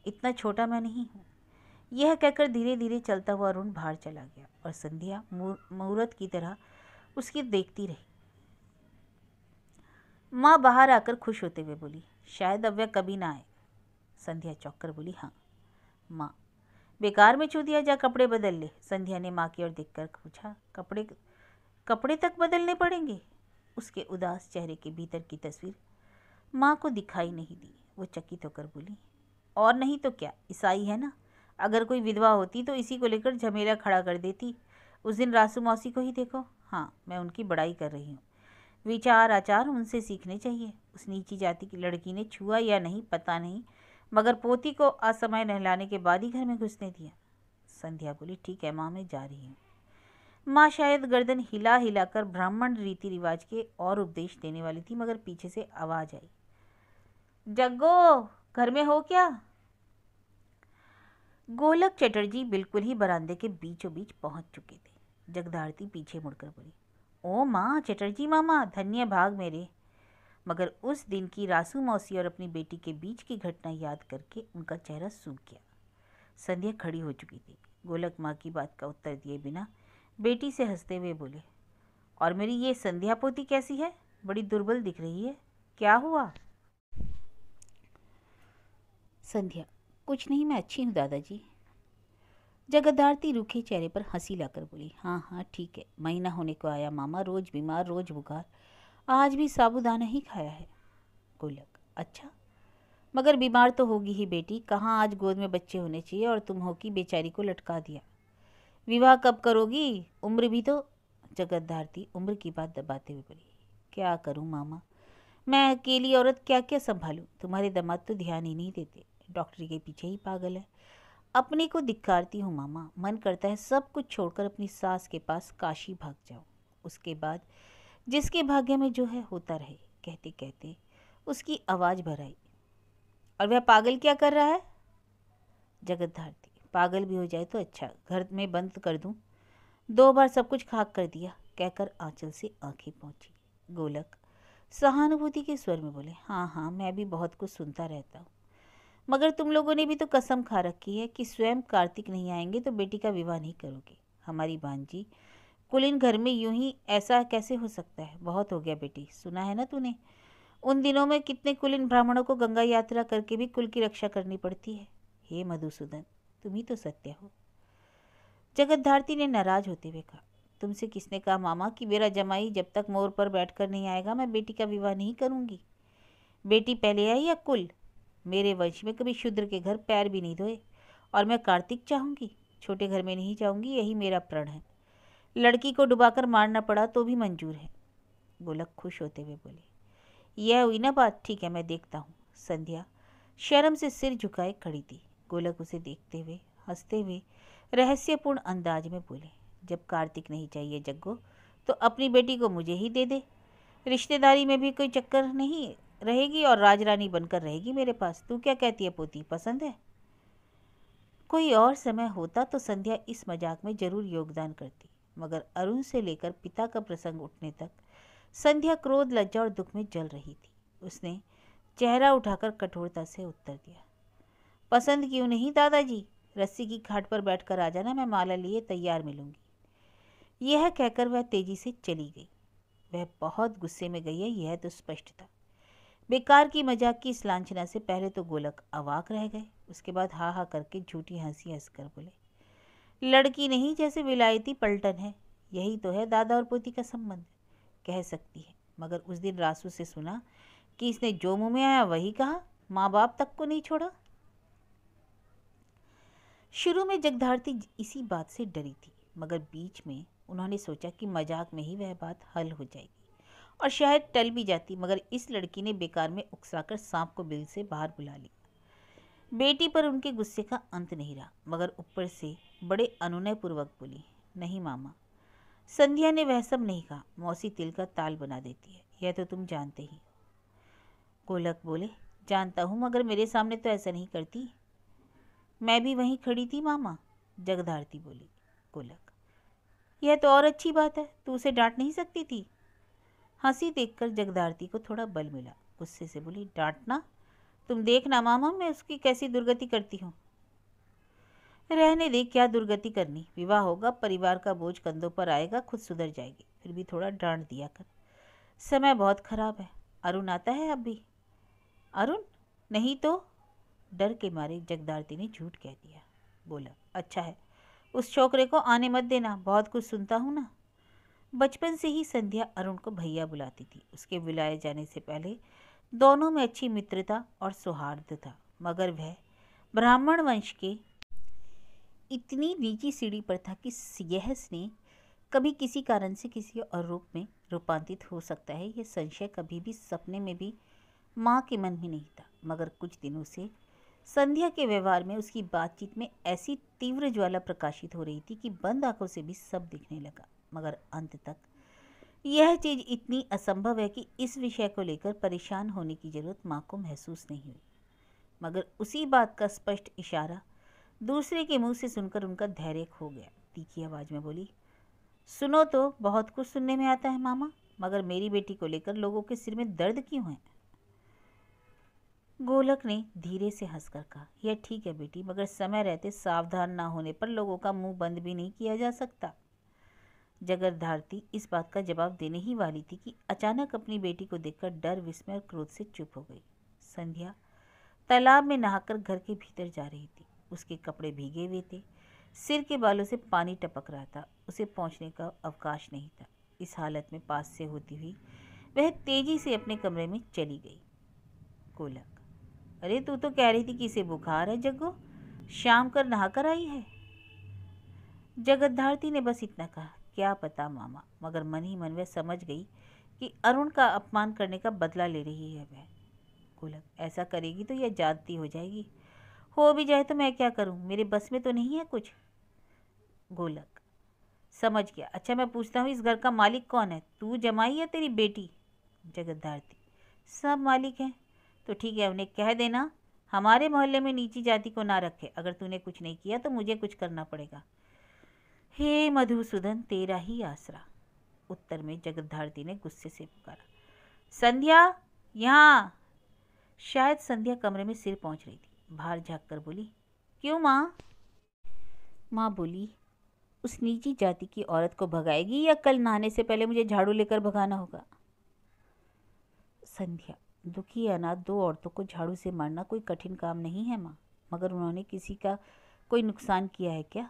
इतना छोटा मैं नहीं हूँ यह कहकर धीरे धीरे चलता हुआ अरुण बाहर चला गया और संध्या मुहूर्त की तरह उसकी देखती रही माँ बाहर आकर खुश होते हुए बोली शायद अब वह कभी ना आए संध्या चौक कर बोली हाँ माँ बेकार में छू दिया जा कपड़े बदल ले संध्या ने माँ की ओर देखकर पूछा कपड़े कपड़े तक बदलने पड़ेंगे उसके उदास चेहरे के भीतर की तस्वीर माँ को दिखाई नहीं दी वो चकित होकर बोली और नहीं तो क्या ईसाई है ना अगर कोई विधवा होती तो इसी को लेकर झमेला खड़ा कर देती उस दिन रासू मौसी को ही देखो हाँ मैं उनकी बड़ाई कर रही हूँ विचार आचार उनसे सीखने चाहिए उस नीची जाति की लड़की ने छुआ या नहीं पता नहीं मगर पोती को असमय नहलाने के बाद ही घर में घुसने दिया संध्या बोली ठीक है माँ मैं जा रही हूँ माँ शायद गर्दन हिला हिलाकर ब्राह्मण रीति रिवाज के और उपदेश देने वाली थी मगर पीछे से आवाज़ आई जग्गो घर में हो क्या गोलक चटर्जी बिल्कुल ही बरामदे के बीचों बीच पहुंच चुके थे जगदारती पीछे मुड़कर बोली ओ माँ चटर्जी मामा धन्य भाग मेरे मगर उस दिन की रासू मौसी और अपनी बेटी के बीच की घटना याद करके उनका चेहरा सूख गया संध्या खड़ी हो चुकी थी गोलक माँ की बात का उत्तर दिए बिना बेटी से हंसते हुए बोले और मेरी ये संध्या पोती कैसी है बड़ी दुर्बल दिख रही है क्या हुआ संध्या कुछ नहीं मैं अच्छी हूँ दादाजी जगदारती रूखे चेहरे पर हंसी लाकर बोली हाँ हाँ ठीक है महीना होने को आया मामा रोज़ बीमार रोज़ बुखार आज भी साबुदाना ही खाया है गोलक अच्छा मगर बीमार तो होगी ही बेटी कहाँ आज गोद में बच्चे होने चाहिए और तुम हो कि बेचारी को लटका दिया विवाह कब करोगी उम्र भी तो जगत धारती उम्र की बात दबाते हुए बोली क्या करूँ मामा मैं अकेली औरत क्या क्या संभालूँ तुम्हारे दमाद तो ध्यान ही नहीं देते डॉक्टर के पीछे ही पागल है अपने को धिक्कारती हूँ मामा मन करता है सब कुछ छोड़कर अपनी सास के पास काशी भाग जाऊँ उसके बाद जिसके भाग्य में जो है होता रहे कहते कहते उसकी आवाज़ भर आई और वह पागल क्या कर रहा है जगत धारती पागल भी हो जाए तो अच्छा घर में बंद कर दूं दो बार सब कुछ खाक कर दिया कहकर आंचल से आंखें पहुंची गोलक सहानुभूति के स्वर में बोले हाँ हाँ मैं भी बहुत कुछ सुनता रहता हूँ मगर तुम लोगों ने भी तो कसम खा रखी है कि स्वयं कार्तिक नहीं आएंगे तो बेटी का विवाह नहीं करोगे हमारी भांजी कुलीन घर में यूं ही ऐसा कैसे हो सकता है बहुत हो गया बेटी सुना है ना तूने उन दिनों में कितने कुलीन ब्राह्मणों को गंगा यात्रा करके भी कुल की रक्षा करनी पड़ती है हे मधुसूदन तुम ही तो सत्य हो जगत धारती ने नाराज होते हुए कहा तुमसे किसने कहा मामा कि मेरा जमाई जब तक मोर पर बैठकर नहीं आएगा मैं बेटी का विवाह नहीं करूंगी बेटी पहले आई या कुल मेरे वंश में कभी शूद्र के घर पैर भी नहीं धोए और मैं कार्तिक चाहूंगी छोटे घर में नहीं जाऊंगी यही मेरा प्रण है लड़की को डुबाकर मारना पड़ा तो भी मंजूर है गोलक खुश होते हुए बोले यह हुई ना बात ठीक है मैं देखता हूँ संध्या शर्म से सिर झुकाए खड़ी थी गोलक उसे देखते हुए हंसते हुए रहस्यपूर्ण अंदाज में बोले जब कार्तिक नहीं चाहिए जग्गो तो अपनी बेटी को मुझे ही दे दे रिश्तेदारी में भी कोई चक्कर नहीं रहेगी और राजरानी बनकर रहेगी मेरे पास तू क्या कहती है पोती पसंद है कोई और समय होता तो संध्या इस मजाक में जरूर योगदान करती मगर अरुण से लेकर पिता का प्रसंग उठने तक संध्या क्रोध लज्जा और दुख में जल रही थी उसने चेहरा उठाकर कठोरता से उत्तर दिया पसंद क्यों नहीं दादाजी रस्सी की घाट पर बैठकर आ जाना मैं माला लिए तैयार मिलूंगी यह कहकर वह तेजी से चली गई वह बहुत गुस्से में गई है यह तो स्पष्ट था बेकार की मजाक की इस लांछना से पहले तो गोलक अवाक रह गए उसके बाद हा हा करके झूठी हंसी हंसकर बोले लड़की नहीं जैसे विलायती पलटन है यही तो है दादा और पोती का संबंध कह सकती है मगर उस दिन रासू से सुना कि इसने जो मुँह में आया वही कहा माँ बाप तक को नहीं छोड़ा शुरू में जगधारती इसी बात से डरी थी मगर बीच में उन्होंने सोचा कि मजाक में ही वह बात हल हो जाएगी और शायद टल भी जाती मगर इस लड़की ने बेकार में उकसाकर सांप को बिल से बाहर बुला ली बेटी पर उनके गुस्से का अंत नहीं रहा मगर ऊपर से बड़े अनुनयपूर्वक बोली नहीं मामा संध्या ने वह सब नहीं कहा मौसी तिल का ताल बना देती है यह तो तुम जानते ही गोलक बोले जानता हूँ मगर मेरे सामने तो ऐसा नहीं करती मैं भी वहीं खड़ी थी मामा जगधारती बोली गोलक यह तो और अच्छी बात है तू उसे डांट नहीं सकती थी हंसी देखकर जगदारती को थोड़ा बल मिला गुस्से से बोली डांटना तुम देखना मामा मैं उसकी कैसी दुर्गति करती हूँ रहने दे क्या दुर्गति करनी विवाह होगा परिवार का बोझ कंधों पर आएगा खुद सुधर जाएगी फिर भी थोड़ा डांट दिया कर समय बहुत खराब है अरुण आता है अब भी अरुण नहीं तो डर के मारे जगदारती ने झूठ कह दिया बोला अच्छा है उस छोकरे को आने मत देना बहुत कुछ सुनता हूँ ना बचपन से ही संध्या अरुण को भैया बुलाती थी उसके बुलाए जाने से पहले दोनों में अच्छी मित्रता और सौहार्द था मगर वह ब्राह्मण वंश के इतनी नीची सीढ़ी पर था कि यह स्नेह कभी किसी कारण से किसी और रूप में रूपांतरित हो सकता है यह संशय कभी भी सपने में भी माँ के मन में नहीं था मगर कुछ दिनों से संध्या के व्यवहार में उसकी बातचीत में ऐसी तीव्र ज्वाला प्रकाशित हो रही थी कि बंद आंखों से भी सब दिखने लगा मगर अंत तक यह चीज़ इतनी असंभव है कि इस विषय को लेकर परेशान होने की ज़रूरत माँ को महसूस नहीं हुई मगर उसी बात का स्पष्ट इशारा दूसरे के मुंह से सुनकर उनका धैर्य खो गया तीखी आवाज़ में बोली सुनो तो बहुत कुछ सुनने में आता है मामा मगर मेरी बेटी को लेकर लोगों के सिर में दर्द क्यों है गोलक ने धीरे से हंसकर कहा यह ठीक है बेटी मगर समय रहते सावधान ना होने पर लोगों का मुंह बंद भी नहीं किया जा सकता जगरधारती इस बात का जवाब देने ही वाली थी कि अचानक अपनी बेटी को देखकर डर विस्मय और क्रोध से चुप हो गई संध्या तालाब में नहाकर घर के भीतर जा रही थी उसके कपड़े भीगे हुए थे सिर के बालों से पानी टपक रहा था उसे पहुंचने का अवकाश नहीं था इस हालत में पास से होती हुई वह तेजी से अपने कमरे में चली गई कोलक अरे तू तो कह रही थी कि इसे बुखार है जग्गो शाम कर नहाकर आई है जगत धारती ने बस इतना कहा क्या पता मामा मगर मन ही मन वह समझ गई कि अरुण का अपमान करने का बदला ले रही है वह गोलक ऐसा करेगी तो यह जानती हो जाएगी हो भी जाए तो मैं क्या करूं मेरे बस में तो नहीं है कुछ गोलक समझ गया अच्छा मैं पूछता हूँ इस घर का मालिक कौन है तू जमाई या तेरी बेटी जगतधारती सब मालिक हैं तो ठीक है उन्हें कह देना हमारे मोहल्ले में नीची जाति को ना रखे अगर तूने कुछ नहीं किया तो मुझे कुछ करना पड़ेगा हे मधुसूदन तेरा ही आसरा उत्तर में जगद्धार्थी ने गुस्से से पुकारा संध्या यहाँ शायद संध्या कमरे में सिर पहुंच रही थी बाहर झाँक कर बोली क्यों माँ माँ बोली उस नीची जाति की औरत को भगाएगी या कल नहाने से पहले मुझे झाड़ू लेकर भगाना होगा संध्या दुखी अनाथ दो औरतों को झाड़ू से मारना कोई कठिन काम नहीं है माँ मगर उन्होंने किसी का कोई नुकसान किया है क्या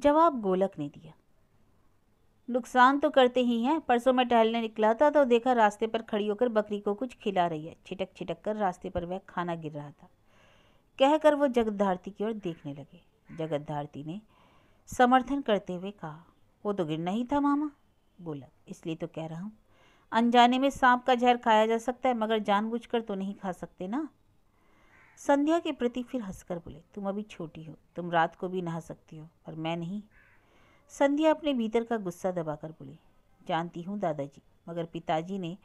जवाब गोलक ने दिया नुकसान तो करते ही हैं परसों मैं टहलने निकला था तो देखा रास्ते पर खड़ी होकर बकरी को कुछ खिला रही है छिटक छिटक कर रास्ते पर वह खाना गिर रहा था कहकर वो जगत धारती की ओर देखने लगे जगत धारती ने समर्थन करते हुए कहा वो तो गिरना ही था मामा गोलक इसलिए तो कह रहा हूँ अनजाने में सांप का जहर खाया जा सकता है मगर जानबूझकर तो नहीं खा सकते ना संध्या के प्रति फिर हंसकर बोले तुम अभी छोटी हो तुम रात को भी नहा सकती हो पर मैं नहीं संध्या अपने भीतर का गुस्सा दबाकर बोली जानती हूँ दादाजी मगर पिताजी ने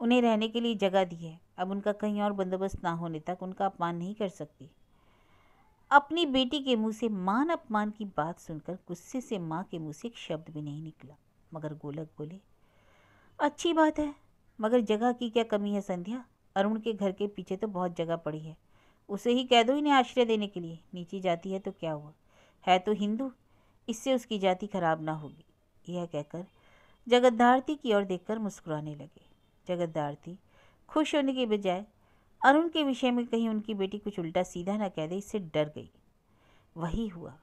उन्हें रहने के लिए जगह दी है अब उनका कहीं और बंदोबस्त ना होने तक उनका अपमान नहीं कर सकती अपनी बेटी के मुंह से मान अपमान की बात सुनकर गुस्से से माँ के मुंह से एक शब्द भी नहीं निकला मगर गोलक बोले अच्छी बात है मगर जगह की क्या कमी है संध्या अरुण के घर के पीछे तो बहुत जगह पड़ी है उसे ही कह दो इन्हें आश्रय देने के लिए नीची जाति है तो क्या हुआ है तो हिंदू इससे उसकी जाति खराब ना होगी यह कहकर जगद्धारती की ओर देखकर मुस्कुराने लगे जगद्धारती खुश होने के बजाय अरुण के विषय में कहीं उनकी बेटी कुछ उल्टा सीधा ना कह दे इससे डर गई वही हुआ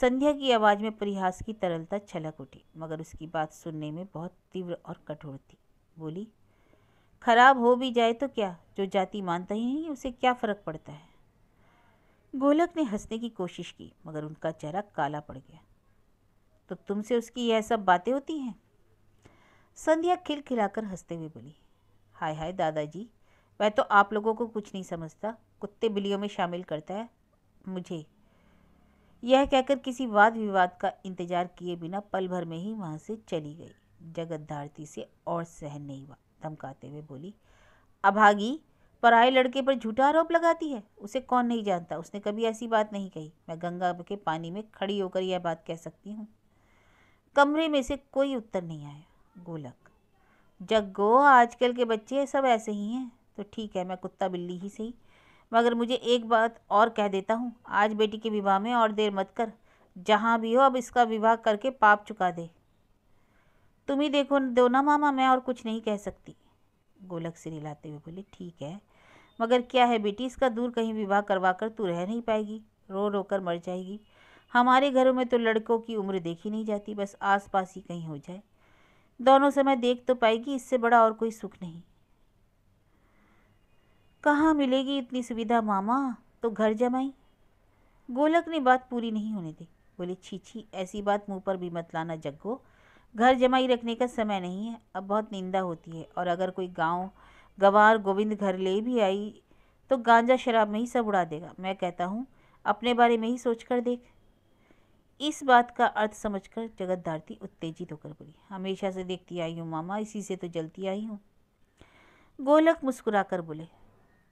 संध्या की आवाज़ में परिहास की तरलता छलक उठी मगर उसकी बात सुनने में बहुत तीव्र और कठोर थी बोली खराब हो भी जाए तो क्या जो जाति मानता ही नहीं उसे क्या फ़र्क पड़ता है गोलक ने हंसने की कोशिश की मगर उनका चेहरा काला पड़ गया तो तुमसे उसकी यह सब बातें होती हैं संध्या खिलखिलाकर हंसते हुए बोली हाय हाय दादाजी वह तो आप लोगों को कुछ नहीं समझता कुत्ते बिलियों में शामिल करता है मुझे यह कहकर किसी वाद विवाद का इंतजार किए बिना पल भर में ही वहाँ से चली गई जगत धारती से और सहन नहीं हुआ धमकाते हुए बोली अभागी पराए लड़के पर झूठा आरोप लगाती है उसे कौन नहीं जानता उसने कभी ऐसी बात नहीं कही मैं गंगा के पानी में खड़ी होकर यह बात कह सकती हूँ कमरे में से कोई उत्तर नहीं आया गोलक जग्गो आजकल के बच्चे सब ऐसे ही हैं तो ठीक है मैं कुत्ता बिल्ली ही सही मगर मुझे एक बात और कह देता हूँ आज बेटी के विवाह में और देर मत कर जहाँ भी हो अब इसका विवाह करके पाप चुका दे तुम ही देखो दो ना मामा मैं और कुछ नहीं कह सकती गोलक सिर हिलाते हुए बोली ठीक है मगर क्या है बेटी इसका दूर कहीं विवाह करवा कर तू रह नहीं पाएगी रो रो कर मर जाएगी हमारे घरों में तो लड़कों की उम्र देखी नहीं जाती बस आस पास ही कहीं हो जाए दोनों समय देख तो पाएगी इससे बड़ा और कोई सुख नहीं कहाँ मिलेगी इतनी सुविधा मामा तो घर जमाई गोलक ने बात पूरी नहीं होने दी बोले छी छी ऐसी बात मुंह पर भी मत लाना जग्गो घर जमाई रखने का समय नहीं है अब बहुत निंदा होती है और अगर कोई गाँव गंवार गोविंद घर ले भी आई तो गांजा शराब में ही सब उड़ा देगा मैं कहता हूँ अपने बारे में ही सोच कर देख इस बात का अर्थ समझकर जगत धारती उत्तेजित होकर बोली हमेशा से देखती आई हूँ मामा इसी से तो जलती आई हूँ गोलक मुस्कुरा कर बोले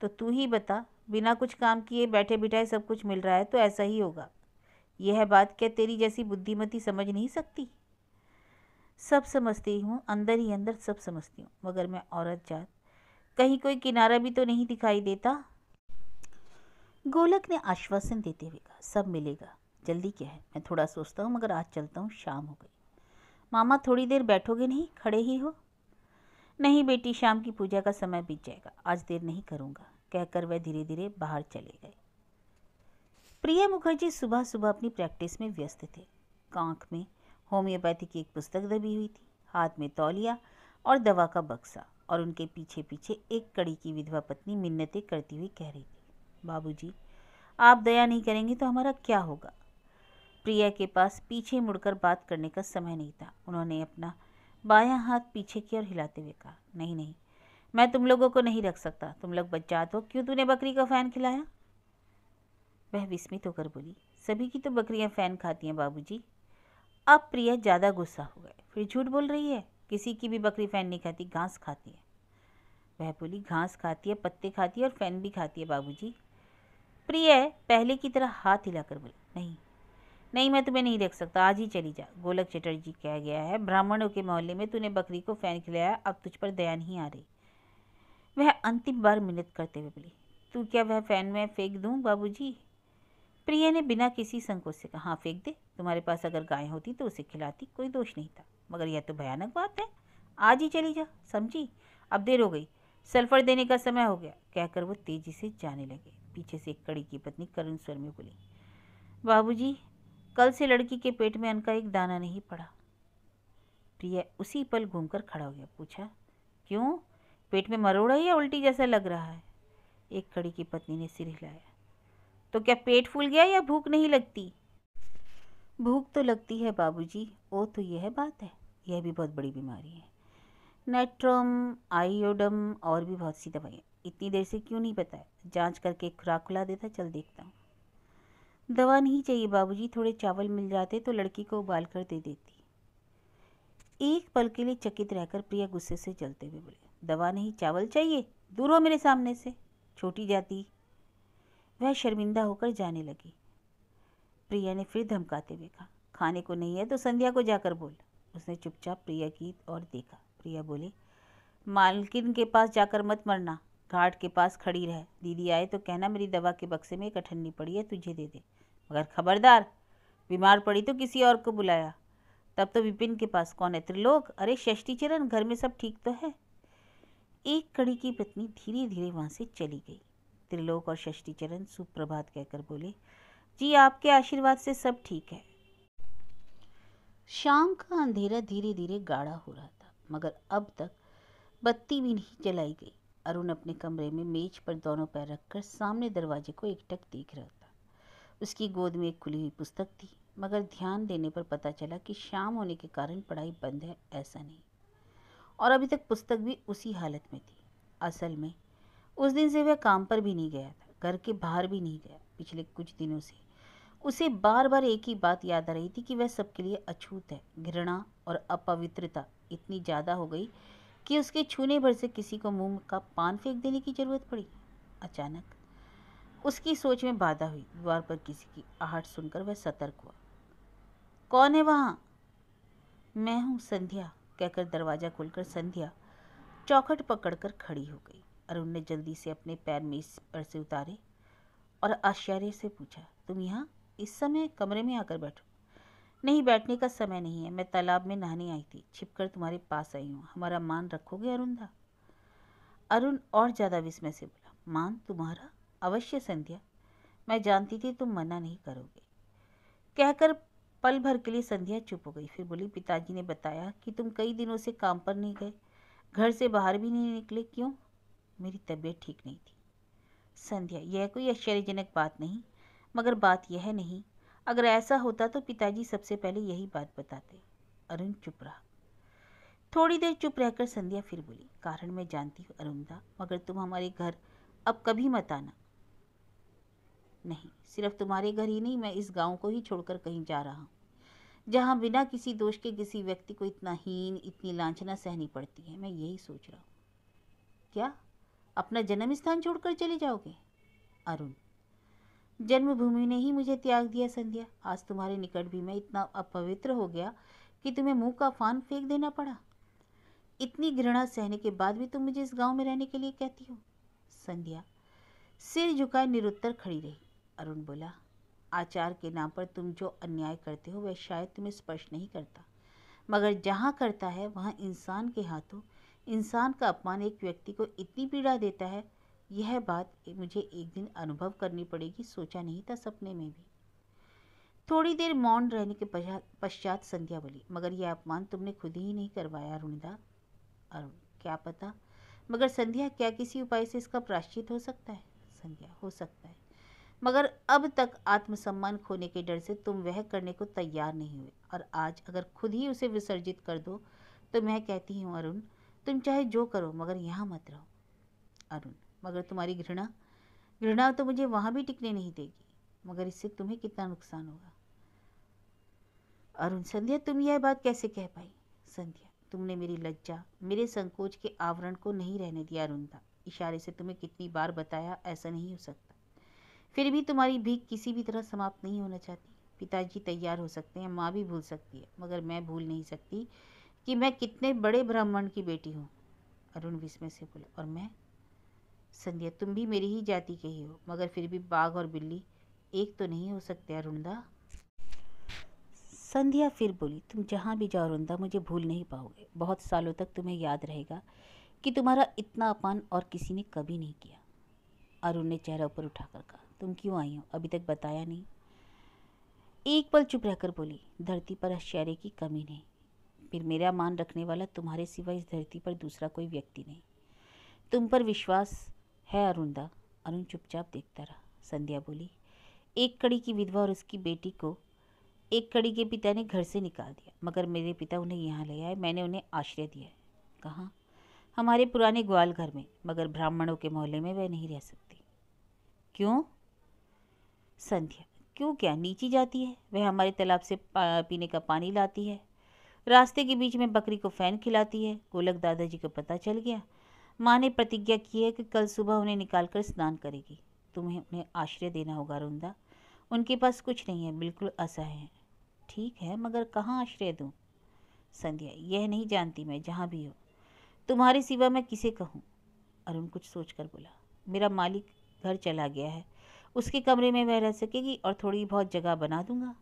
तो तू ही बता बिना कुछ काम किए बैठे बिठाए सब कुछ मिल रहा है तो ऐसा ही होगा यह बात क्या तेरी जैसी बुद्धिमती समझ नहीं सकती सब समझती हूँ अंदर ही अंदर सब समझती हूँ मगर मैं औरत जात कहीं कोई किनारा भी तो नहीं दिखाई देता गोलक ने आश्वासन देते हुए कहा सब मिलेगा जल्दी क्या है मैं थोड़ा सोचता हूँ मगर आज चलता हूँ शाम हो गई मामा थोड़ी देर बैठोगे नहीं खड़े ही हो नहीं बेटी शाम की पूजा का समय बीत जाएगा आज देर नहीं करूँगा कहकर वह धीरे धीरे बाहर चले गए प्रिया मुखर्जी सुबह सुबह अपनी प्रैक्टिस में व्यस्त थे कांख में होम्योपैथी की एक पुस्तक दबी हुई थी हाथ में तौलिया और दवा का बक्सा और उनके पीछे पीछे एक कड़ी की विधवा पत्नी मिन्नतें करती हुई कह रही थी बाबूजी आप दया नहीं करेंगे तो हमारा क्या होगा प्रिया के पास पीछे मुड़कर बात करने का समय नहीं था उन्होंने अपना बायां हाथ पीछे की ओर हिलाते हुए कहा नहीं नहीं मैं तुम लोगों को नहीं रख सकता तुम लोग जाते हो क्यों तूने बकरी का फ़ैन खिलाया वह विस्मित होकर बोली सभी की तो बकरियां फ़ैन खाती हैं बाबूजी अब प्रिया ज़्यादा गुस्सा हो गए फिर झूठ बोल रही है किसी की भी बकरी फैन नहीं खाती घास खाती है वह बोली घास खाती है पत्ते खाती है और फैन भी खाती है बाबूजी प्रिय पहले की तरह हाथ हिलाकर बोली नहीं नहीं मैं तुम्हें नहीं देख सकता आज ही चली जा गोलक चटर्जी कह गया है ब्राह्मणों के मोहल्ले में तूने बकरी को फैन खिलाया अब तुझ पर दया नहीं आ रही वह अंतिम बार मिन्नत करते हुए बोली तू क्या वह फ़ैन में फेंक दूँ बाबू प्रिय ने बिना किसी संकोच से कहा हाँ फेंक दे तुम्हारे पास अगर गाय होती तो उसे खिलाती कोई दोष नहीं था मगर यह तो भयानक बात है आज ही चली जा समझी अब देर हो गई सल्फर देने का समय हो गया कहकर वो तेजी से जाने लगे पीछे से एक कड़ी की पत्नी करुण स्वर में बोली बाबूजी कल से लड़की के पेट में अनका एक दाना नहीं पड़ा प्रिया उसी पल घूमकर खड़ा हो गया पूछा क्यों पेट में मरोड़ा या उल्टी जैसा लग रहा है एक कड़ी की पत्नी ने सिर हिलाया तो क्या पेट फूल गया या भूख नहीं लगती भूख तो लगती है बाबूजी, ओ तो यह बात है यह भी बहुत बड़ी बीमारी है नेट्रम आयोडम और भी बहुत सी दवाइयाँ इतनी देर से क्यों नहीं पता है जाँच करके खुराक खुला देता चल देखता हूँ दवा नहीं चाहिए बाबूजी थोड़े चावल मिल जाते तो लड़की को उबाल कर दे देती एक पल के लिए चकित रहकर प्रिया गुस्से से जलते हुए बोले दवा नहीं चावल चाहिए दूर हो मेरे सामने से छोटी जाती वह शर्मिंदा होकर जाने लगी प्रिया ने फिर धमकाते हुए कहा खाने को नहीं है तो संध्या को जाकर बोल उसने चुपचाप प्रिया की और देखा प्रिया बोली मालकिन के पास जाकर मत मरना घाट के पास खड़ी रह दीदी आए तो कहना मेरी दवा के बक्से में कठन्नी पड़ी है तुझे दे दे मगर खबरदार बीमार पड़ी तो किसी और को बुलाया तब तो विपिन के पास कौन है त्रिलोक अरे षष्ठी चरण घर में सब ठीक तो है एक कड़ी की पत्नी धीरे धीरे वहाँ से चली गई त्रिलोक और षष्ठी चरण सुप्रभात कहकर बोले जी आपके आशीर्वाद से सब ठीक है शाम का अंधेरा धीरे धीरे गाढ़ा हो रहा था मगर अब तक बत्ती भी नहीं जलाई गई अरुण अपने कमरे में मेज पर दोनों पैर रखकर सामने दरवाजे को एकटक देख रहा था उसकी गोद में एक खुली हुई पुस्तक थी मगर ध्यान देने पर पता चला कि शाम होने के कारण पढ़ाई बंद है ऐसा नहीं और अभी तक पुस्तक भी उसी हालत में थी असल में उस दिन से वह काम पर भी नहीं गया था घर के बाहर भी नहीं गया पिछले कुछ दिनों से उसे बार बार एक ही बात याद आ रही थी कि वह सबके लिए अछूत है घृणा और अपवित्रता इतनी ज़्यादा हो गई कि उसके छूने भर से किसी को मुंह का पान फेंक देने की ज़रूरत पड़ी अचानक उसकी सोच में बाधा हुई द्वार पर किसी की आहट सुनकर वह सतर्क हुआ कौन है वहाँ मैं हूँ संध्या कहकर दरवाज़ा खोलकर संध्या चौखट पकड़कर खड़ी हो गई अरुण ने जल्दी से अपने पैर मेज पर से उतारे और आश्चर्य से पूछा तुम यहाँ इस समय कमरे में आकर बैठो नहीं बैठने का समय नहीं है मैं तालाब में नहाने आई थी छिपकर तुम्हारे पास आई हूँ हमारा मान रखोगे अरुंधा अरुण और ज़्यादा विस्मय से बोला मान तुम्हारा अवश्य संध्या मैं जानती थी तुम मना नहीं करोगे कहकर पल भर के लिए संध्या चुप हो गई फिर बोली पिताजी ने बताया कि तुम कई दिनों से काम पर नहीं गए घर से बाहर भी नहीं निकले क्यों मेरी तबीयत ठीक नहीं थी संध्या यह कोई आश्चर्यजनक बात नहीं मगर बात यह नहीं अगर ऐसा होता तो पिताजी सबसे पहले यही बात बताते अरुण चुप रहा थोड़ी देर चुप रहकर संध्या फिर बोली कारण मैं जानती हूँ अरुणदा मगर तुम हमारे घर अब कभी मत आना नहीं सिर्फ तुम्हारे घर ही नहीं मैं इस गांव को ही छोड़कर कहीं जा रहा हूँ जहाँ बिना किसी दोष के किसी व्यक्ति को इतना हीन इतनी लाछना सहनी पड़ती है मैं यही सोच रहा हूँ क्या अपना जन्म स्थान छोड़कर चले जाओगे अरुण जन्मभूमि ने ही मुझे त्याग दिया संध्या आज तुम्हारे निकट भी मैं इतना अपवित्र हो गया कि तुम्हें मुंह का फान फेंक देना पड़ा इतनी घृणा सहने के बाद भी तुम मुझे इस गांव में रहने के लिए कहती हो संध्या सिर झुकाए निरुत्तर खड़ी रही अरुण बोला आचार के नाम पर तुम जो अन्याय करते हो वह शायद तुम्हें स्पर्श नहीं करता मगर जहाँ करता है वहाँ इंसान के हाथों इंसान का अपमान एक व्यक्ति को इतनी पीड़ा देता है यह बात मुझे एक दिन अनुभव करनी पड़ेगी सोचा नहीं था सपने में भी थोड़ी देर मौन रहने के पश्चात संध्या बोली मगर यह अपमान तुमने खुद ही नहीं करवाया अरुणिदा अरुण क्या पता मगर संध्या क्या किसी उपाय से इसका प्राश्चित हो सकता है संध्या हो सकता है मगर अब तक आत्मसम्मान खोने के डर से तुम वह करने को तैयार नहीं हुए और आज अगर खुद ही उसे विसर्जित कर दो तो मैं कहती हूँ अरुण तुम चाहे जो करो मगर यहाँ मत रहो अरुण मगर तुम्हारी घृणा घृणा तो मुझे वहां भी टिकने नहीं देगी मगर इससे तुम्हें कितना नुकसान होगा अरुण संध्या तुम यह बात कैसे कह पाई संध्या तुमने मेरी लज्जा मेरे संकोच के आवरण को नहीं रहने दिया अरुणता इशारे से तुम्हें कितनी बार बताया ऐसा नहीं हो सकता फिर भी तुम्हारी भीख किसी भी तरह समाप्त नहीं होना चाहती पिताजी तैयार हो सकते हैं माँ भी भूल सकती है मगर मैं भूल नहीं सकती कि मैं कितने बड़े ब्राह्मण की बेटी हूँ अरुण विस्मय से बोला और मैं संध्या तुम भी मेरी ही जाति के ही हो मगर फिर भी बाघ और बिल्ली एक तो नहीं हो सकते अरुणदा संध्या फिर बोली तुम जहाँ भी जाओ अरुणदा मुझे भूल नहीं पाओगे बहुत सालों तक तुम्हें याद रहेगा कि तुम्हारा इतना अपमान और किसी ने कभी नहीं किया अरुण ने चेहरा ऊपर उठाकर कहा तुम क्यों आई हो अभी तक बताया नहीं एक पल चुप रहकर बोली धरती पर आश्चर्य की कमी नहीं फिर मेरा मान रखने वाला तुम्हारे सिवा इस धरती पर दूसरा कोई व्यक्ति नहीं तुम पर विश्वास है अरुंदा अरुण चुपचाप देखता रहा संध्या बोली एक कड़ी की विधवा और उसकी बेटी को एक कड़ी के पिता ने घर से निकाल दिया मगर मेरे पिता उन्हें यहाँ ले आए मैंने उन्हें आश्रय दिया है कहाँ हमारे पुराने ग्वाल घर में मगर ब्राह्मणों के मोहल्ले में वह नहीं रह सकती क्यों संध्या क्यों क्या नीची जाती है वह हमारे तालाब से पीने का पानी लाती है रास्ते के बीच में बकरी को फैन खिलाती है गोलक दादाजी को पता चल गया माँ ने प्रतिज्ञा की है कि कल सुबह उन्हें निकालकर स्नान करेगी तुम्हें उन्हें आश्रय देना होगा रुंदा उनके पास कुछ नहीं है बिल्कुल असह है ठीक है मगर कहाँ आश्रय दूँ संध्या यह नहीं जानती मैं जहाँ भी हो तुम्हारे सिवा मैं किसे कहूँ अरुण कुछ सोच कर बोला मेरा मालिक घर चला गया है उसके कमरे में वह रह सकेगी और थोड़ी बहुत जगह बना दूंगा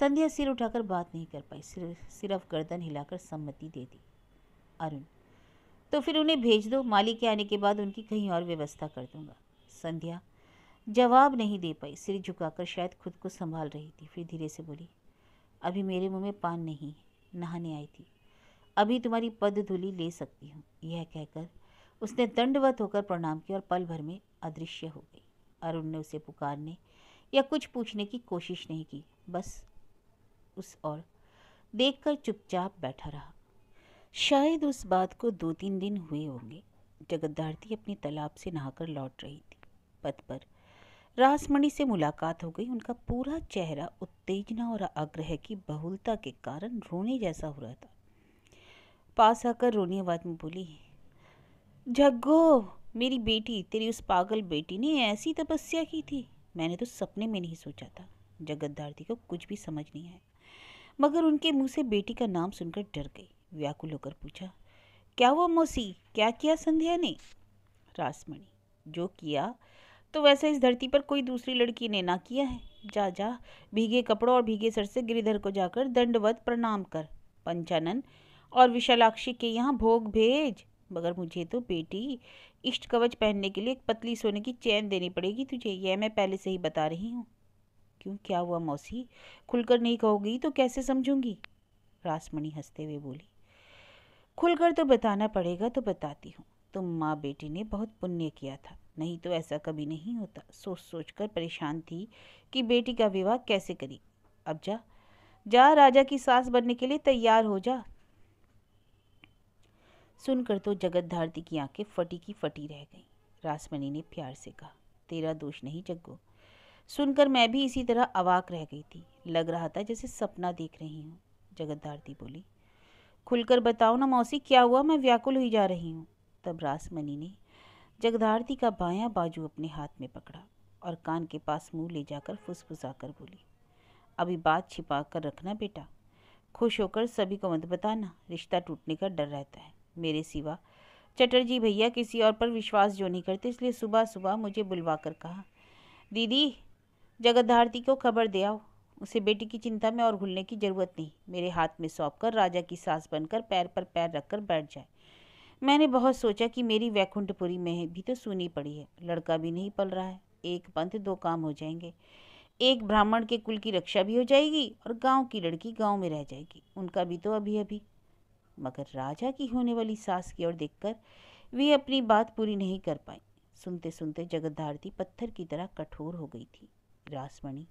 संध्या सिर उठाकर बात नहीं कर पाई सिर्फ सिर्फ गर्दन हिलाकर सम्मति दे दी अरुण तो फिर उन्हें भेज दो माली के आने के बाद उनकी कहीं और व्यवस्था कर दूंगा संध्या जवाब नहीं दे पाई सिर झुकाकर शायद खुद को संभाल रही थी फिर धीरे से बोली अभी मेरे मुंह में पान नहीं है नहाने आई थी अभी तुम्हारी पद धुली ले सकती हूँ यह कहकर उसने दंडवत होकर प्रणाम किया और पल भर में अदृश्य हो गई अरुण ने उसे पुकारने या कुछ पूछने की कोशिश नहीं की बस उस और देखकर चुपचाप बैठा रहा शायद उस बात को दो तीन दिन हुए होंगे जगतदारती अपने तालाब से नहाकर लौट रही थी पथ पर रासमणि से मुलाकात हो गई उनका पूरा चेहरा उत्तेजना और आग्रह की बहुलता के कारण रोने जैसा हो रहा था पास आकर रोनी आवाज में बोली जग्गो मेरी बेटी तेरी उस पागल बेटी ने ऐसी तपस्या की थी मैंने तो सपने में नहीं सोचा था जगतदारती को कुछ भी समझ नहीं आया मगर उनके मुंह से बेटी का नाम सुनकर डर गई व्याकुल होकर पूछा क्या हुआ मौसी क्या किया संध्या ने रासमणी जो किया तो वैसे इस धरती पर कोई दूसरी लड़की ने ना किया है जा जा भीगे कपड़ों और भीगे सर से गिरिधर को जाकर दंडवत प्रणाम कर पंचानन और विशालाक्षी के यहाँ भोग भेज मगर मुझे तो बेटी इष्ट कवच पहनने के लिए एक पतली सोने की चैन देनी पड़ेगी तुझे यह मैं पहले से ही बता रही हूँ क्यों क्या हुआ मौसी खुलकर नहीं कहोगी तो कैसे समझूंगी रासमणी हंसते हुए बोली खुलकर तो बताना पड़ेगा तो बताती हूँ तुम माँ बेटी ने बहुत पुण्य किया था नहीं तो ऐसा कभी नहीं होता सोच सोच कर परेशान थी कि बेटी का विवाह कैसे करी अब जा जा राजा की सास बनने के लिए तैयार हो जा सुनकर तो जगत धारती की आंखें फटी की फटी रह गईं रासमणि ने प्यार से कहा तेरा दोष नहीं जग्गो सुनकर मैं भी इसी तरह अवाक रह गई थी लग रहा था जैसे सपना देख रही हूँ जगत धारती बोली खुलकर बताओ ना मौसी क्या हुआ मैं व्याकुल हुई जा रही हूँ तब रासमणि ने जगदारती का बायां बाजू अपने हाथ में पकड़ा और कान के पास मुंह ले जाकर फुसफुसाकर बोली अभी बात छिपा कर रखना बेटा खुश होकर सभी को मत बताना रिश्ता टूटने का डर रहता है मेरे सिवा चटर्जी भैया किसी और पर विश्वास जो नहीं करते इसलिए सुबह सुबह मुझे बुलवा कर कहा दीदी जगत को खबर दे आओ उसे बेटी की चिंता में और घुलने की जरूरत नहीं मेरे हाथ में सौंप कर राजा की सास बनकर पैर पर पैर रखकर बैठ जाए मैंने बहुत सोचा कि मेरी वैकुंठपुरी में भी तो सुनी पड़ी है लड़का भी नहीं पल रहा है एक पंथ दो काम हो जाएंगे एक ब्राह्मण के कुल की रक्षा भी हो जाएगी और गांव की लड़की गांव में रह जाएगी उनका भी तो अभी अभी मगर राजा की होने वाली सास की ओर देखकर वे अपनी बात पूरी नहीं कर पाई सुनते सुनते जगत धारती पत्थर की तरह कठोर हो गई थी रासमणी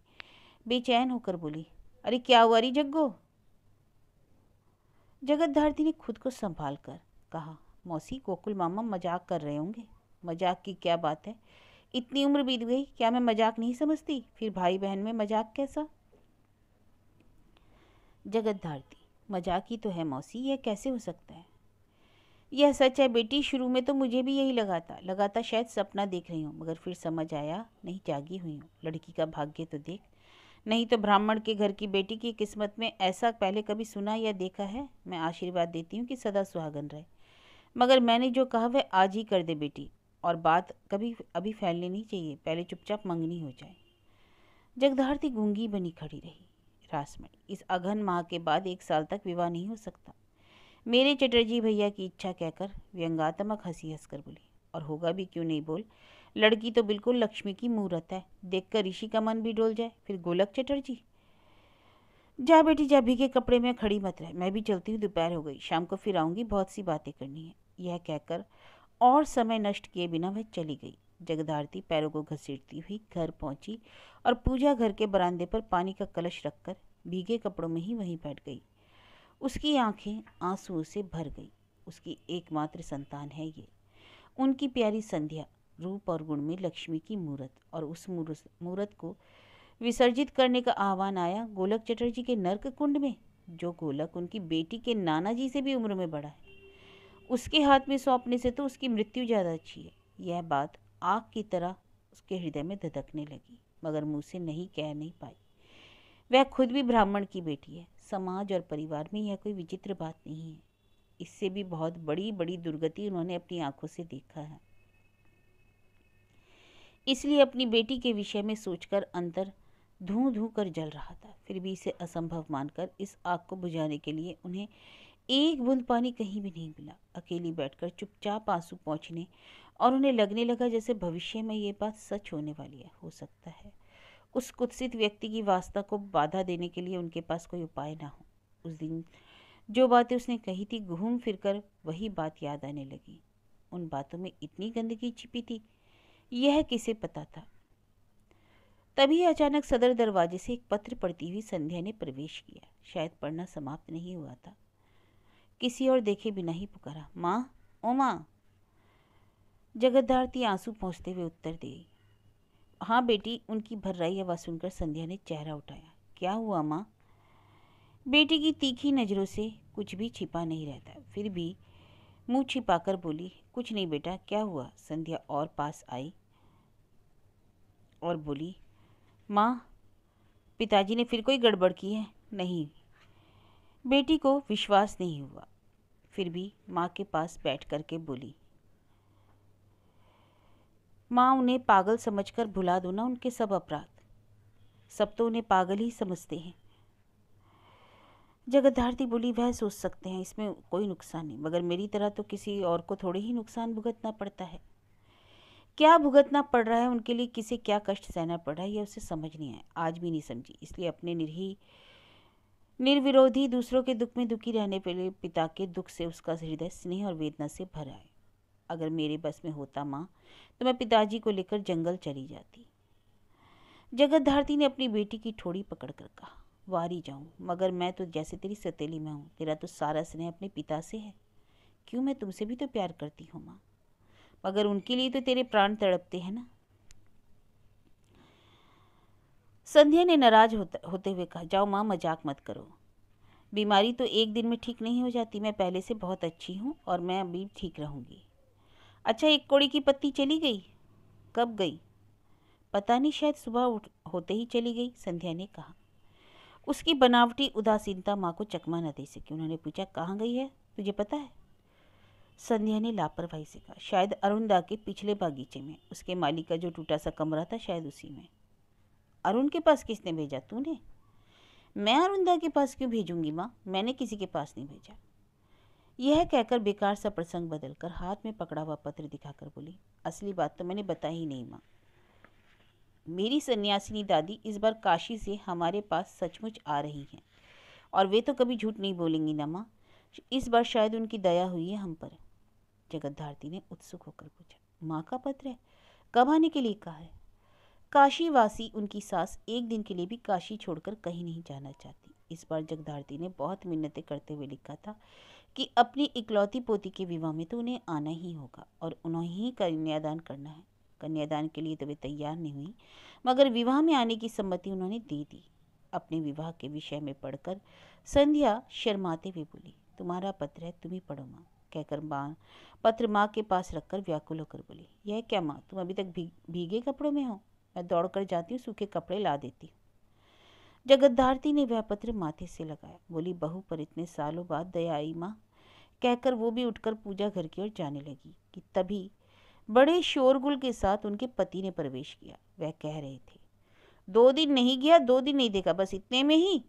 बेचैन होकर बोली अरे क्या हुआ रही जग्गो जगत धारती ने खुद को संभाल कर कहा मौसी गोकुल मामा मजाक कर रहे होंगे मजाक की क्या बात है इतनी उम्र बीत गई क्या मैं मजाक नहीं समझती फिर भाई बहन में मजाक कैसा जगत धारती मजाक ही तो है मौसी यह कैसे हो सकता है यह सच है बेटी शुरू में तो मुझे भी यही लगा था लगा था शायद सपना देख रही हूँ मगर फिर समझ आया नहीं जागी हुई हूँ लड़की का भाग्य तो देख नहीं तो ब्राह्मण के घर की बेटी की किस्मत में ऐसा पहले कभी सुना या देखा है मैं आशीर्वाद देती हूँ कि सदा सुहागन रहे मगर मैंने जो कहा वह आज ही कर दे बेटी और बात कभी अभी फैलनी नहीं चाहिए पहले चुपचाप मंगनी हो जाए जगधारती गूंगी बनी खड़ी रही रास इस अघन माह के बाद एक साल तक विवाह नहीं हो सकता मेरे चटर्जी भैया की इच्छा कहकर व्यंगात्मक हंसी हंसकर बोली और होगा भी क्यों नहीं बोल लड़की तो बिल्कुल लक्ष्मी की मूर्त है देखकर ऋषि का मन भी डोल जाए फिर गोलक चटर्जी जा बेटी जा भीगे कपड़े में खड़ी मत रह मैं भी चलती हूँ दोपहर हो गई शाम को फिर आऊँगी बहुत सी बातें करनी है यह कहकर और समय नष्ट किए बिना वह चली गई जगदारती पैरों को घसीटती हुई घर पहुंची और पूजा घर के बरामदे पर पानी का कलश रखकर भीगे कपड़ों में ही वहीं बैठ गई उसकी आंखें आंसुओं से भर गई उसकी एकमात्र संतान है ये उनकी प्यारी संध्या रूप और गुण में लक्ष्मी की मूर्त और उस मूर्त को विसर्जित करने का आह्वान आया गोलक चटर्जी के नर्क कुंड में जो गोलक उनकी बेटी के नाना जी से भी उम्र में बड़ा है उसके हाथ में सौंपने से तो उसकी मृत्यु ज़्यादा अच्छी है यह बात आग की तरह उसके हृदय में धधकने लगी मगर मुँह से नहीं कह नहीं पाई वह खुद भी ब्राह्मण की बेटी है समाज और परिवार में यह कोई विचित्र बात नहीं है इससे भी बहुत बड़ी बड़ी दुर्गति उन्होंने अपनी आंखों से देखा है इसलिए अपनी बेटी के विषय में सोचकर अंतर धू धू कर जल रहा था फिर भी इसे असंभव मानकर इस आग को बुझाने के लिए उन्हें एक बूंद पानी कहीं भी नहीं मिला अकेली बैठकर चुपचाप आंसू पहुँचने और उन्हें लगने लगा जैसे भविष्य में ये बात सच होने वाली है हो सकता है उस कुत्सित व्यक्ति की वास्ता को बाधा देने के लिए उनके पास कोई उपाय ना हो उस दिन जो बातें उसने कही थी घूम फिर कर वही बात याद आने लगी उन बातों में इतनी गंदगी छिपी थी यह किसे पता था तभी अचानक सदर दरवाजे से एक पत्र पढ़ती हुई संध्या ने प्रवेश किया शायद पढ़ना समाप्त नहीं हुआ था किसी और देखे बिना ही पुकारा माँ ओ माँ जगतधारती आंसू पहुँचते हुए उत्तर दे हाँ बेटी उनकी भर्राई आवाज़ सुनकर संध्या ने चेहरा उठाया क्या हुआ माँ बेटी की तीखी नज़रों से कुछ भी छिपा नहीं रहता फिर भी मुंह छिपाकर बोली कुछ नहीं बेटा क्या हुआ संध्या और पास आई और बोली माँ पिताजी ने फिर कोई गड़बड़ की है नहीं बेटी को विश्वास नहीं हुआ फिर भी माँ के पास बैठ कर के बोली माँ उन्हें पागल समझकर भुला दो ना उनके सब अपराध सब तो उन्हें पागल ही समझते हैं जगतधारती बोली वह सोच सकते हैं इसमें कोई नुकसान नहीं मगर मेरी तरह तो किसी और को थोड़े ही नुकसान भुगतना पड़ता है क्या भुगतना पड़ रहा है उनके लिए किसे क्या कष्ट सहना पड़ रहा है यह उसे समझ नहीं आया आज भी नहीं समझी इसलिए अपने निरही निर्विरोधी दूसरों के दुख में दुखी रहने पर पिता के दुख से उसका हृदय स्नेह और वेदना से भर आए अगर मेरे बस में होता माँ तो मैं पिताजी को लेकर जंगल चली जाती जगत धारती ने अपनी बेटी की ठोड़ी पकड़ कर कहा वारी जाऊँ मगर मैं तो जैसे तेरी सतीली में हूँ तेरा तो सारा स्नेह अपने पिता से है क्यों मैं तुमसे भी तो प्यार करती हूँ माँ मगर उनके लिए तो तेरे प्राण तड़पते हैं ना संध्या ने नाराज होता होते हुए कहा जाओ माँ मजाक मत करो बीमारी तो एक दिन में ठीक नहीं हो जाती मैं पहले से बहुत अच्छी हूँ और मैं अभी ठीक रहूँगी अच्छा एक कोड़ी की पत्ती चली गई कब गई पता नहीं शायद सुबह उठ होते ही चली गई संध्या ने कहा उसकी बनावटी उदासीनता माँ को चकमा न दे सकी उन्होंने पूछा कहाँ गई है तुझे पता है संध्या ने लापरवाही से कहा शायद अरुणदा के पिछले बागीचे में उसके मालिक का जो टूटा सा कमरा था शायद उसी में अरुण के पास किसने भेजा तूने मैं अरुणदा के पास क्यों भेजूंगी माँ मैंने किसी के पास नहीं भेजा यह कहकर बेकार सा प्रसंग बदलकर हाथ में पकड़ा हुआ पत्र दिखाकर बोली असली बात तो मैंने बताई नहीं माँ मेरी सन्यासिनी दादी इस बार काशी से हमारे पास सचमुच आ रही हैं और वे तो कभी झूठ नहीं बोलेंगी ना माँ इस बार शायद उनकी दया हुई है हम पर जगत धारती ने उत्सुक होकर पूछा माँ का पत्र है कब आने के लिए कहा है काशीवासी उनकी सास एक दिन के लिए भी काशी छोड़कर कहीं नहीं जाना चाहती इस बार जगधारती ने बहुत मिन्नतें करते हुए लिखा था कि अपनी इकलौती पोती के विवाह में तो उन्हें आना ही होगा और उन्हें ही कन्यादान करना है कन्यादान के लिए तो वे तैयार नहीं हुई मगर विवाह में आने की सम्मति उन्होंने दे दी अपने विवाह के विषय में पढ़कर संध्या शर्माते हुए बोली तुम्हारा पत्र है तुम्ही पढ़ो माँ कहकर माँ पत्र माँ के पास रखकर व्याकुल होकर बोली यह क्या माँ तुम अभी तक भी, भीगे कपड़ों में हो मैं दौड़कर जाती हूँ सूखे कपड़े ला देती हूँ जगतधारती ने वह पत्र माथे से लगाया बोली बहू पर इतने सालों बाद दया आई माँ कहकर वो भी उठकर पूजा घर की ओर जाने लगी कि तभी बड़े शोरगुल के साथ उनके पति ने प्रवेश किया वह कह रहे थे दो दिन नहीं गया दो दिन नहीं देखा बस इतने में ही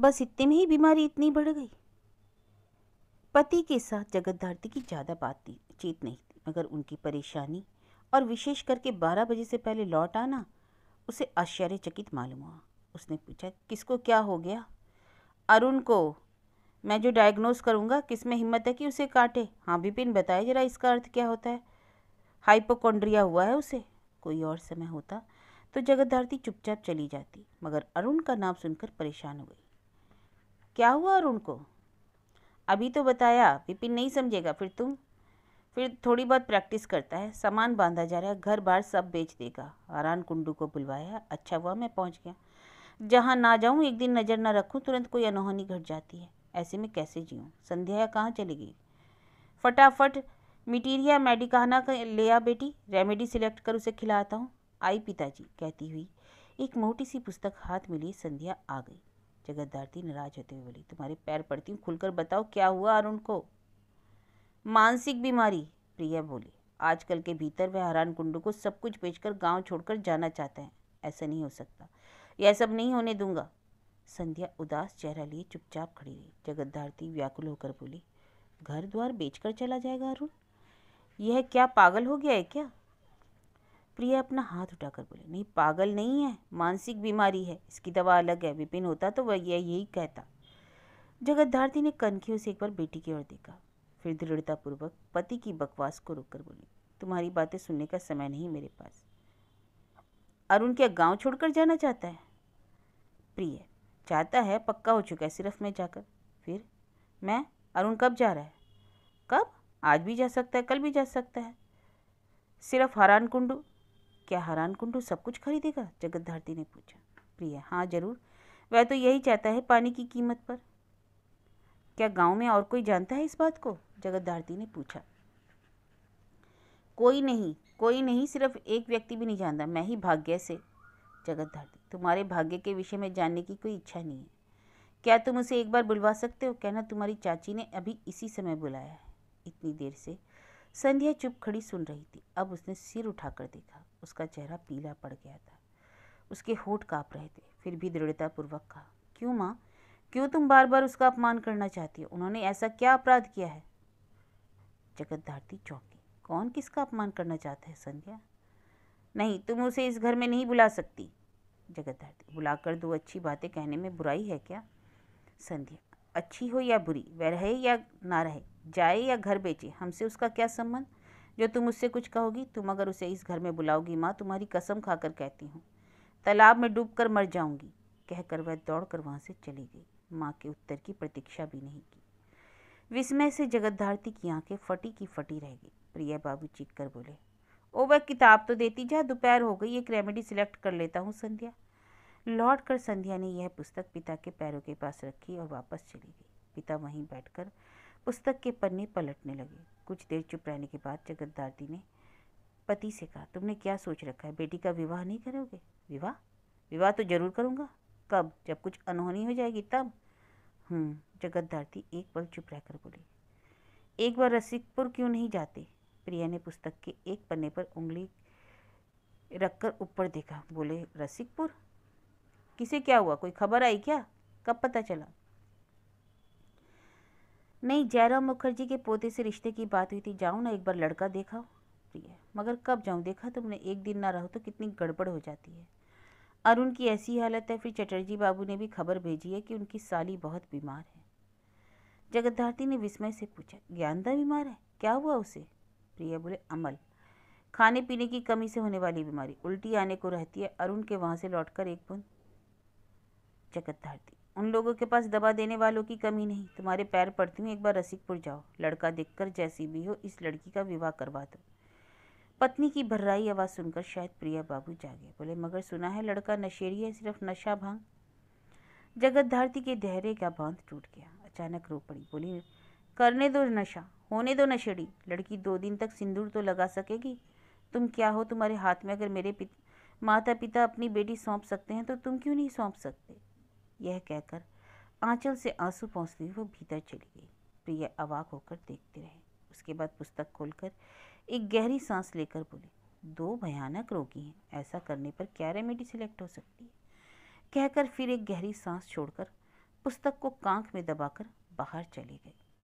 बस इतने में ही बीमारी इतनी बढ़ गई पति के साथ जगत धारती की ज़्यादा बात चीत नहीं थी मगर उनकी परेशानी और विशेष करके बारह बजे से पहले लौट आना उसे आश्चर्यचकित मालूम हुआ उसने पूछा किसको क्या हो गया अरुण को मैं जो डायग्नोस करूंगा किस में हिम्मत है कि उसे काटे हाँ विपिन बताए जरा इसका अर्थ क्या होता है हाइपोकॉन्ड्रिया हुआ है उसे कोई और समय होता तो जगत धारती चुपचाप चली जाती मगर अरुण का नाम सुनकर परेशान हो गई क्या हुआ अरुण को अभी तो बताया विपिन नहीं समझेगा फिर तुम फिर थोड़ी बहुत प्रैक्टिस करता है सामान बांधा जा रहा है घर बार सब बेच देगा आरान कुंडू को बुलवाया अच्छा हुआ मैं पहुंच गया जहाँ ना जाऊँ एक दिन नज़र ना रखूँ तुरंत कोई अनहोनी घट जाती है ऐसे में कैसे जीऊँ संध्या कहाँ चली गई फटाफट मिटीरिया मेडिकाना का ले आ बेटी रेमेडी सिलेक्ट कर उसे खिलाता हूँ आई पिताजी कहती हुई एक मोटी सी पुस्तक हाथ में लिए संध्या आ गई जगतधारती नाराज होते हुए बोली तुम्हारे पैर पड़ती हूँ खुलकर बताओ क्या हुआ अरुण को मानसिक बीमारी प्रिया बोली आजकल के भीतर वह हरान कुंडू को सब कुछ बेचकर गांव छोड़कर जाना चाहते हैं ऐसा नहीं हो सकता यह सब नहीं होने दूंगा संध्या उदास चेहरा लिए चुपचाप खड़ी रही जगत धारती व्याकुल होकर बोली घर द्वार बेचकर चला जाएगा अरुण यह क्या पागल हो गया है क्या प्रिया अपना हाथ उठाकर बोली नहीं पागल नहीं है मानसिक बीमारी है इसकी दवा अलग है विपिन होता तो वह यह यही कहता जगत धारती ने कनखियों से एक बार बेटी की ओर देखा फिर दृढ़तापूर्वक पति की बकवास को रोककर बोली तुम्हारी बातें सुनने का समय नहीं मेरे पास अरुण क्या गांव छोड़कर जाना चाहता है प्रिय चाहता है पक्का हो चुका है सिर्फ मैं जाकर फिर मैं अरुण कब जा रहा है कब आज भी जा सकता है कल भी जा सकता है सिर्फ हरान कुंडू क्या हरान कुंडू सब कुछ खरीदेगा जगत धारती ने पूछा प्रिया हाँ जरूर वह तो यही चाहता है पानी की कीमत पर क्या गांव में और कोई जानता है इस बात को जगत धारती ने पूछा कोई नहीं कोई नहीं सिर्फ एक व्यक्ति भी नहीं जानता मैं ही भाग्य से जगत धारती तुम्हारे भाग्य के विषय में जानने की कोई इच्छा नहीं है क्या तुम उसे एक बार बुलवा सकते हो कहना तुम्हारी चाची ने अभी इसी समय बुलाया है इतनी देर से संध्या चुप खड़ी सुन रही थी अब उसने सिर उठाकर देखा उसका चेहरा पीला पड़ गया था उसके होठ काँप रहे थे फिर भी दृढ़तापूर्वक कहा क्यों माँ क्यों तुम बार बार उसका अपमान करना चाहती हो उन्होंने ऐसा क्या अपराध किया है जगत धारती चौंकी कौन किसका अपमान करना चाहता है संध्या नहीं तुम उसे इस घर में नहीं बुला सकती जगत धारती बुलाकर दो अच्छी बातें कहने में बुराई है क्या संध्या अच्छी हो या बुरी वह रहे या ना रहे जाए या घर बेचे हमसे उसका क्या संबंध जो तुम उससे कुछ कहोगी तुम अगर उसे इस घर में बुलाओगी माँ तुम्हारी कसम खाकर कहती हूँ तालाब में डूब कर मर जाऊंगी कहकर वह दौड़ कर वहाँ से चली गई माँ के उत्तर की प्रतीक्षा भी नहीं की विस्मय से जगत धारती की आंखें फटी की फटी रह गई प्रिया बाबू चीख कर बोले ओ वह किताब तो देती जा दोपहर हो गई एक रेमेडी सिलेक्ट कर लेता हूँ संध्या लौट कर संध्या ने यह पुस्तक पिता के पैरों के पास रखी और वापस चली गई पिता वहीं बैठकर पुस्तक के पन्ने पलटने लगे कुछ देर चुप रहने के बाद जगत जगतदारती ने पति से कहा तुमने क्या सोच रखा है बेटी का विवाह नहीं करोगे विवाह विवाह तो जरूर करूँगा कब जब कुछ अनहोनी हो जाएगी तब हम्म, जगत दारती एक पल चुप रहकर बोली एक बार रसिकपुर क्यों नहीं जाते प्रिया ने पुस्तक के एक पन्ने पर उंगली रखकर ऊपर देखा बोले रसिकपुर किसे क्या हुआ कोई खबर आई क्या कब पता चला नहीं जयराम मुखर्जी के पोते से रिश्ते की बात हुई थी जाऊँ ना एक बार लड़का देखा प्रिया मगर कब जाऊँ देखा तुमने एक दिन ना रहो तो कितनी गड़बड़ हो जाती है अरुण की ऐसी हालत है फिर चटर्जी बाबू ने भी खबर भेजी है कि उनकी साली बहुत बीमार है धारती ने विस्मय से पूछा ज्ञानदा बीमार है क्या हुआ उसे प्रिया बोले अमल खाने पीने की कमी से होने वाली बीमारी उल्टी आने को रहती है अरुण के वहाँ से लौटकर एक जगत धारती उन लोगों के पास दबा देने वालों की कमी नहीं तुम्हारे पैर पड़ती हूँ एक बार रसिकपुर जाओ लड़का देखकर जैसी भी हो इस लड़की का विवाह करवा दो पत्नी की भर्राई आवाज़ सुनकर शायद प्रिया बाबू जागे बोले मगर सुना है लड़का नशेड़ी है सिर्फ नशा भांग जगत धारती के धैर्य का बांध टूट गया अचानक रो पड़ी बोली करने दो नशा होने दो नशेड़ी लड़की दो दिन तक सिंदूर तो लगा सकेगी तुम क्या हो तुम्हारे हाथ में अगर मेरे पित, माता पिता अपनी बेटी सौंप सकते हैं तो तुम क्यों नहीं सौंप सकते यह कहकर आंचल से आंसू पहुँचती वो भीतर चली गई प्रिया अवाक होकर देखते रहे उसके बाद पुस्तक खोलकर एक गहरी सांस लेकर बोली दो भयानक रोगी हैं ऐसा करने पर क्या रेमेडी सिलेक्ट हो सकती है कहकर फिर एक गहरी सांस छोड़कर पुस्तक को कांख में दबाकर बाहर चली गई